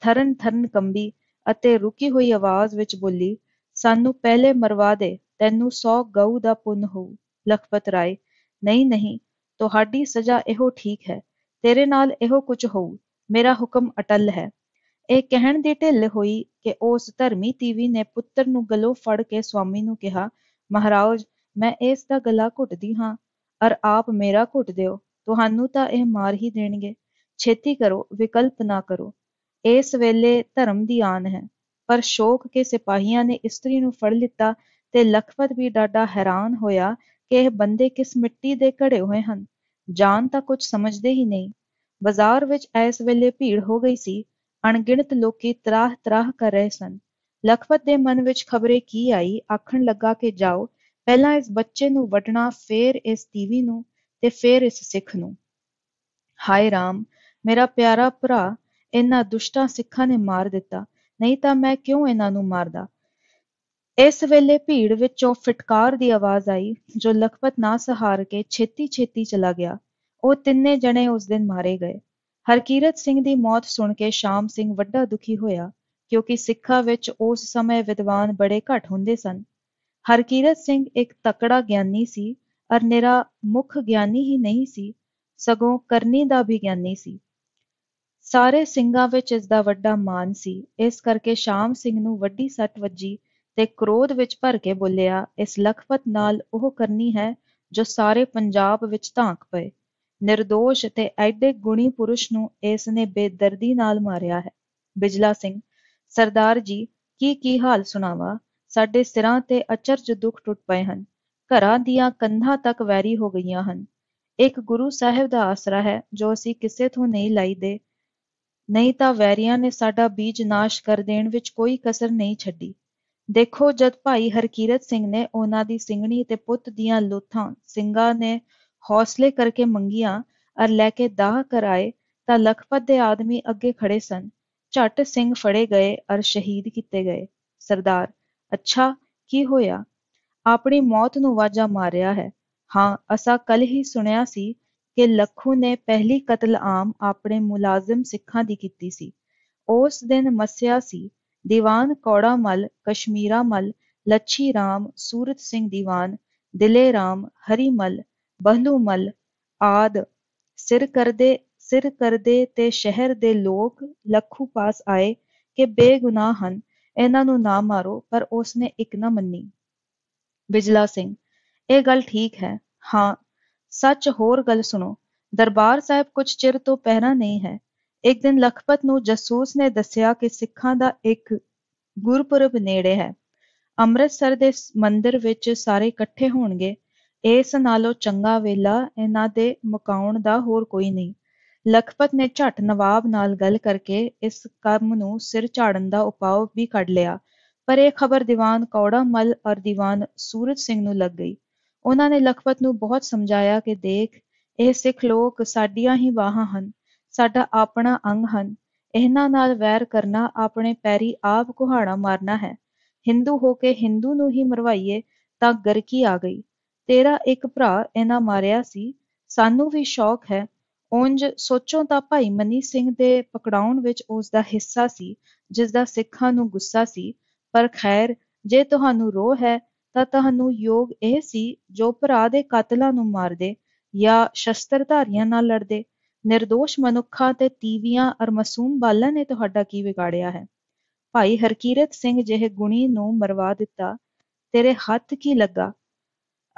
ਥਰਨ ਥਰਨ ਕੰਬੀ ਅਤੇ ਰੁਕੀ ਹੋਈ ਆਵਾਜ਼ ਵਿੱਚ ਬੋਲੀ ਸਾਨੂੰ ਪਹਿਲੇ ਮਰਵਾ ਦੇ ਤੈਨੂੰ 100 ਗਊ ਦਾ ਪੁੰਨ ਹੋਊ ਲਖਪਤ ਰਾਏ ਨਹੀਂ ਨਹੀਂ ਤੁਹਾਡੀ ਸਜ਼ਾ ਇਹੋ ਠੀਕ ਹੈ ਤੇਰੇ ਨਾਲ ਇਹੋ ਕੁਝ ਹੋਊ ਮੇਰਾ ਹੁਕਮ ਅਟਲ ਹੈ ਇਹ ਕਹਿਣ ਦੀ ਢਿੱਲ ਹੋਈ ਕਿ ਉਸ ਧਰਮੀ ਤੀਵੀ ਨੇ ਪੁੱਤਰ ਨੂੰ ਗਲੋਂ ਫੜ ਕੇ ਸਵਾਮੀ ਨੂੰ ਕਿਹਾ ਮਹਾਰਾਜ ਮੈਂ ਇਸ ਦਾ ਗਲਾ ਘੁੱਟਦੀ ਹਾਂ ਅਰ ਆਪ ਮੇਰਾ ਘੁੱਟ ਦਿਓ ਤੁਹਾਨੂੰ ਤਾਂ ਇਹ ਮਾਰ ਹੀ ਦੇਣਗੇ ਛੇਤੀ ਕਰੋ ਵਿਕਲਪ ਨਾ ਕਰੋ ਇਸ ਵੇਲੇ ਧਰਮ ਦੀ ਆਨ ਹੈ ਪਰ ਸ਼ੋਕ ਕੇ ਸਿਪਾਹੀਆਂ ਨੇ ਇਸਤਰੀ ਨੂੰ ਫੜ ਲਿੱਤਾ ਤੇ ਲਖਪਤ ਵੀ ਡਾਡਾ ਹੈਰਾਨ ਹੋਇਆ ਕਿ ਇਹ ਬੰਦੇ ਕਿਸ ਮਿੱਟੀ ਦੇ ਘੜੇ ਹੋਏ ਹਨ ਜਾਨ ਤਾਂ ਕੁਝ ਸਮਝਦੇ ਹੀ ਨਹੀਂ ਬਾਜ਼ਾਰ ਵਿੱਚ ਐਸ ਵੇਲੇ ਭੀੜ ਹੋ ਗਈ ਸੀ ਅਣਗਿਣਤ ਲੋਕੀ ਤਰਾਹ ਤਰਾਹ ਕਰ ਰਹੇ ਸਨ ਲਖਪਤ ਦੇ ਮਨ ਵਿੱਚ ਖਬਰੇ ਕੀ ਆਈ ਆਖਣ ਲੱਗਾ ਕਿ ਜਾਓ ਪਹਿਲਾਂ ਇਸ ਬੱਚੇ ਨੂੰ ਵਟਣਾ ਫੇਰ ਇਸ ਟੀਵੀ ਨੂੰ ਤੇ ਫੇਰ ਇਸ ਸਿੱਖ ਨੂੰ ਹਾਏ ਰਾਮ ਮੇਰਾ ਪਿਆਰਾ ਭਰਾ ਇਹਨਾਂ ਦੁਸ਼ਟਾਂ ਸਿੱਖਾਂ ਨੇ ਮਾਰ ਦਿੱਤਾ ਨਹੀਂ ਤਾਂ ਮੈਂ ਕਿਉਂ ਇਹਨਾਂ ਨੂੰ ਮਾਰਦਾ ਇਸ ਵੇਲੇ ਭੀੜ ਵਿੱਚੋਂ ਫਟਕਾਰ ਦੀ ਆਵਾਜ਼ ਆਈ ਜੋ ਲਖਪਤ ਨਾ ਸਹਾਰ ਕੇ ਛੇਤੀ-ਛੇਤੀ ਚਲਾ ਗਿਆ। ਉਹ ਤਿੰਨੇ ਜਣੇ ਉਸ ਦਿਨ ਮਾਰੇ ਗਏ। ਹਰਕੀਰਤ ਸਿੰਘ ਦੀ ਮੌਤ ਸੁਣ ਕੇ ਸ਼ਾਮ ਸਿੰਘ ਵੱਡਾ ਦੁਖੀ ਹੋਇਆ ਕਿਉਂਕਿ ਸਿੱਖਾਂ ਵਿੱਚ ਉਸ ਸਮੇਂ ਵਿਦਵਾਨ ਬੜੇ ਘੱਟ ਹੁੰਦੇ ਸਨ। ਹਰਕੀਰਤ ਸਿੰਘ ਇੱਕ ਤਕੜਾ ਗਿਆਨੀ ਸੀ ਅਰ ਨਿਰਾ ਮੁੱਖ ਗਿਆਨੀ ਹੀ ਨਹੀਂ ਸੀ ਸਗੋਂ ਕਰਨੀ ਦਾ ਵੀ ਗਿਆਨੀ ਸੀ। ਸਾਰੇ ਸਿੰਘਾਂ ਵਿੱਚ ਇਸ ਦਾ ਵੱਡਾ ਮਾਨ ਸੀ ਇਸ ਕਰਕੇ ਸ਼ਾਮ ਸਿੰਘ ਨੂੰ ਵੱਡੀ ਸੱਟ ਵੱਜੀ ਤੇ ਕ੍ਰੋਧ ਵਿੱਚ ਭਰ ਕੇ ਬੋਲਿਆ, ਇਸ ਲਖਪਤ ਨਾਲ ਉਹ ਕਰਨੀ ਹੈ ਜੋ ਸਾਰੇ ਪੰਜਾਬ ਵਿੱਚ ਧਾਂਕ ਪਏ। ਨਿਰਦੋਸ਼ ਤੇ ਐਡੇ ਗੁਣੀ ਪੁਰਸ਼ ਨੂੰ ਇਸ ਨੇ ਬੇਦਰਦੀ ਨਾਲ ਮਾਰਿਆ ਹੈ। ਬਿਜਲਾ ਸਿੰਘ ਸਰਦਾਰ ਜੀ ਕੀ ਕੀ ਹਾਲ ਸੁਣਾਵਾ ਸਾਡੇ ਸਿਰਾਂ ਤੇ ਅਚਰਜ ਦੁੱਖ ਟੁੱਟ ਪਏ ਹਨ ਘਰਾਂ ਦੀਆਂ ਕੰਧਾਂ ਤੱਕ ਵੈਰੀ ਹੋ ਗਈਆਂ ਹਨ ਇੱਕ ਗੁਰੂ ਸਾਹਿਬ ਦਾ ਆਸਰਾ ਹੈ ਜੋ ਅਸੀਂ ਕਿਸੇ ਤੋਂ ਨਹੀਂ ਲਈਦੇ ਨਹੀਂ ਤਾਂ ਵੈਰੀਆਂ ਨੇ ਸਾਡਾ ਬੀਜ ਨਾਸ਼ ਕਰ ਦੇਣ ਵਿੱਚ ਕੋਈ ਕਸਰ ਨਹੀਂ ਛੱਡੀ ਦੇਖੋ ਜਦ ਭਾਈ ਹਰਕੀਰਤ ਸਿੰਘ ਨੇ ਉਹਨਾਂ ਦੀ ਸਿੰਘਣੀ ਤੇ ਪੁੱਤ ਦੀਆਂ ਲੋਥਾਂ ਸਿੰਘਾਂ ਨੇ ਹੌਸਲੇ ਕਰਕੇ ਮੰਗੀਆਂ ਅਰ ਲੈ ਕੇ ਦਾਹ ਕਰਾਏ ਤਾਂ ਲਖਪਤ ਦੇ ਆਦਮੀ ਅੱਗੇ ਖੜੇ ਸਨ ਝੱਟ ਸਿੰਘ ਫੜੇ ਗਏ ਅਰ ਸ਼ਹੀਦ ਕੀਤੇ ਗਏ ਸਰਦਾਰ ਅੱਛਾ ਕੀ ਹੋਇਆ ਆਪਣੀ ਮੌਤ ਨੂੰ ਵਾਜਾ ਮਾਰਿਆ ਹੈ ਹਾਂ ਅਸਾਂ ਕੱਲ ਹੀ ਸੁਣਿਆ ਸੀ ਕਿ ਲੱਖੂ ਨੇ ਪਹਿਲੀ ਕਤਲਆਮ ਆਪਣੇ ਮੁਲਾਜ਼ਮ ਸਿੱਖਾਂ ਦੀ ਕੀਤੀ ਸੀ ਉਸ ਦਿਨ ਮਸਿਆ ਸੀ ਦੀਵਾਨ ਕੌੜਾ ਮਲ ਕਸ਼ਮੀਰਾ ਮਲ ਲੱਛੀ ਰਾਮ ਸੂਰਤ ਸਿੰਘ ਦੀਵਾਨ ਦਿਲੇ ਰਾਮ ਹਰੀ ਮਲ ਬਹਲੂ ਮਲ ਆਦ ਸਿਰ ਕਰਦੇ ਸਿਰ ਕਰਦੇ ਤੇ ਸ਼ਹਿਰ ਦੇ ਲੋਕ ਲੱਖੂ ਪਾਸ ਆਏ ਕਿ ਬੇਗੁਨਾਹ ਹਨ ਇਹਨਾਂ ਨੂੰ ਨਾ ਮਾਰੋ ਪਰ ਉਸਨੇ ਇੱਕ ਨਾ ਮੰਨੀ ਬਿਜਲਾ ਸਿੰਘ ਇਹ ਗੱਲ ਠੀਕ ਹੈ ਹਾਂ ਸੱਚ ਹੋਰ ਗੱਲ ਸੁਣੋ ਦਰਬਾਰ ਸਾਹਿਬ ਕੁਝ ਚਿਰ ਤੋਂ ਪਹਿਰਾ ਨਹੀਂ ਹੈ ਇੱਕ ਦਿਨ ਲਖਪਤ ਨੂੰ ਜਾਸੂਸ ਨੇ ਦੱਸਿਆ ਕਿ ਸਿੱਖਾਂ ਦਾ ਇੱਕ ਗੁਰਪੁਰਬ ਨੇੜੇ ਹੈ ਅੰਮ੍ਰਿਤਸਰ ਦੇ ਮੰਦਿਰ ਵਿੱਚ ਸਾਰੇ ਇਕੱਠੇ ਹੋਣਗੇ ਇਸ ਨਾਲੋਂ ਚੰਗਾ ਵੇਲਾ ਇਹਨਾਂ ਦੇ ਮੁਕਾਉਣ ਦਾ ਹੋਰ ਕੋਈ ਨਹੀਂ ਲਖਪਤ ਨੇ ਝਟ ਨਵਾਬ ਨਾਲ ਗੱਲ ਕਰਕੇ ਇਸ ਕੰਮ ਨੂੰ ਸਿਰ ਝਾੜਨ ਦਾ ਉਪਾਅ ਵੀ ਕੱਢ ਲਿਆ ਪਰ ਇਹ ਖਬਰ ਦੀਵਾਨ ਕੌੜਾ ਮਲ ਔਰ ਦੀਵਾਨ ਸੂਰਜ ਸਿੰਘ ਨੂੰ ਲੱਗ ਗਈ ਉਹਨਾਂ ਨੇ ਲਖਪਤ ਨੂੰ ਬਹੁਤ ਸਮਝਾਇਆ ਕਿ ਦੇਖ ਇਹ ਸਿੱਖ ਲੋਕ ਸਾਡੀਆਂ ਹੀ ਬਾਹਾਂ ਹਨ ਸਾਡਾ ਆਪਣਾ ਅੰਗ ਹਨ ਇਹਨਾਂ ਨਾਲ ਵੈਰ ਕਰਨਾ ਆਪਣੇ ਪੈਰੀ ਆਪ ਕੁਹਾੜਾ ਮਾਰਨਾ ਹੈ ਹਿੰਦੂ ਹੋ ਕੇ ਹਿੰਦੂ ਨੂੰ ਹੀ ਮਰਵਾਈਏ ਤਾਂ ਗਰਕੀ ਆ ਗਈ ਤੇਰਾ ਇੱਕ ਭਰਾ ਇਹਨਾਂ ਮਾਰਿਆ ਸੀ ਸਾਨੂੰ ਵੀ ਸ਼ੌਕ ਹੈ ਉੰਜ ਸੋਚੋ ਤਾਂ ਭਾਈ ਮਨੀ ਸਿੰਘ ਦੇ ਪਕੜਾਉਣ ਵਿੱਚ ਉਸ ਦਾ ਹਿੱਸਾ ਸੀ ਜਿਸ ਦਾ ਸਿੱਖਾਂ ਨੂੰ ਗੁੱਸਾ ਸੀ ਪਰ ਖੈਰ ਜੇ ਤੁਹਾਨੂੰ ਰੋਹ ਹੈ ਤਾਂ ਤੁਹਾਨੂੰ ਯੋਗ ਇਹ ਸੀ ਜੋ ਭਰਾ ਦੇ ਕਾਤਲਾਂ ਨੂੰ ਮਾਰ ਦੇ ਜਾਂ ਸ਼ਸਤਰਧਾਰੀਆਂ ਨਾਲ ਲੜਦੇ ਨਿਰਦੋਸ਼ ਮਨੁੱਖਾਂ ਤੇ ਤੀਵੀਆਂ ਅਰ ਮਾਸੂਮ ਬਾਲਾਂ ਨੇ ਤੁਹਾਡਾ ਕੀ ਵਿਗਾੜਿਆ ਹੈ ਭਾਈ ਹਰਕੀਰਤ ਸਿੰਘ ਜਿਹੇ ਗੁਣੀ ਨੂੰ ਮਰਵਾ ਦਿੱਤਾ ਤੇਰੇ ਹੱਥ ਕੀ ਲੱਗਾ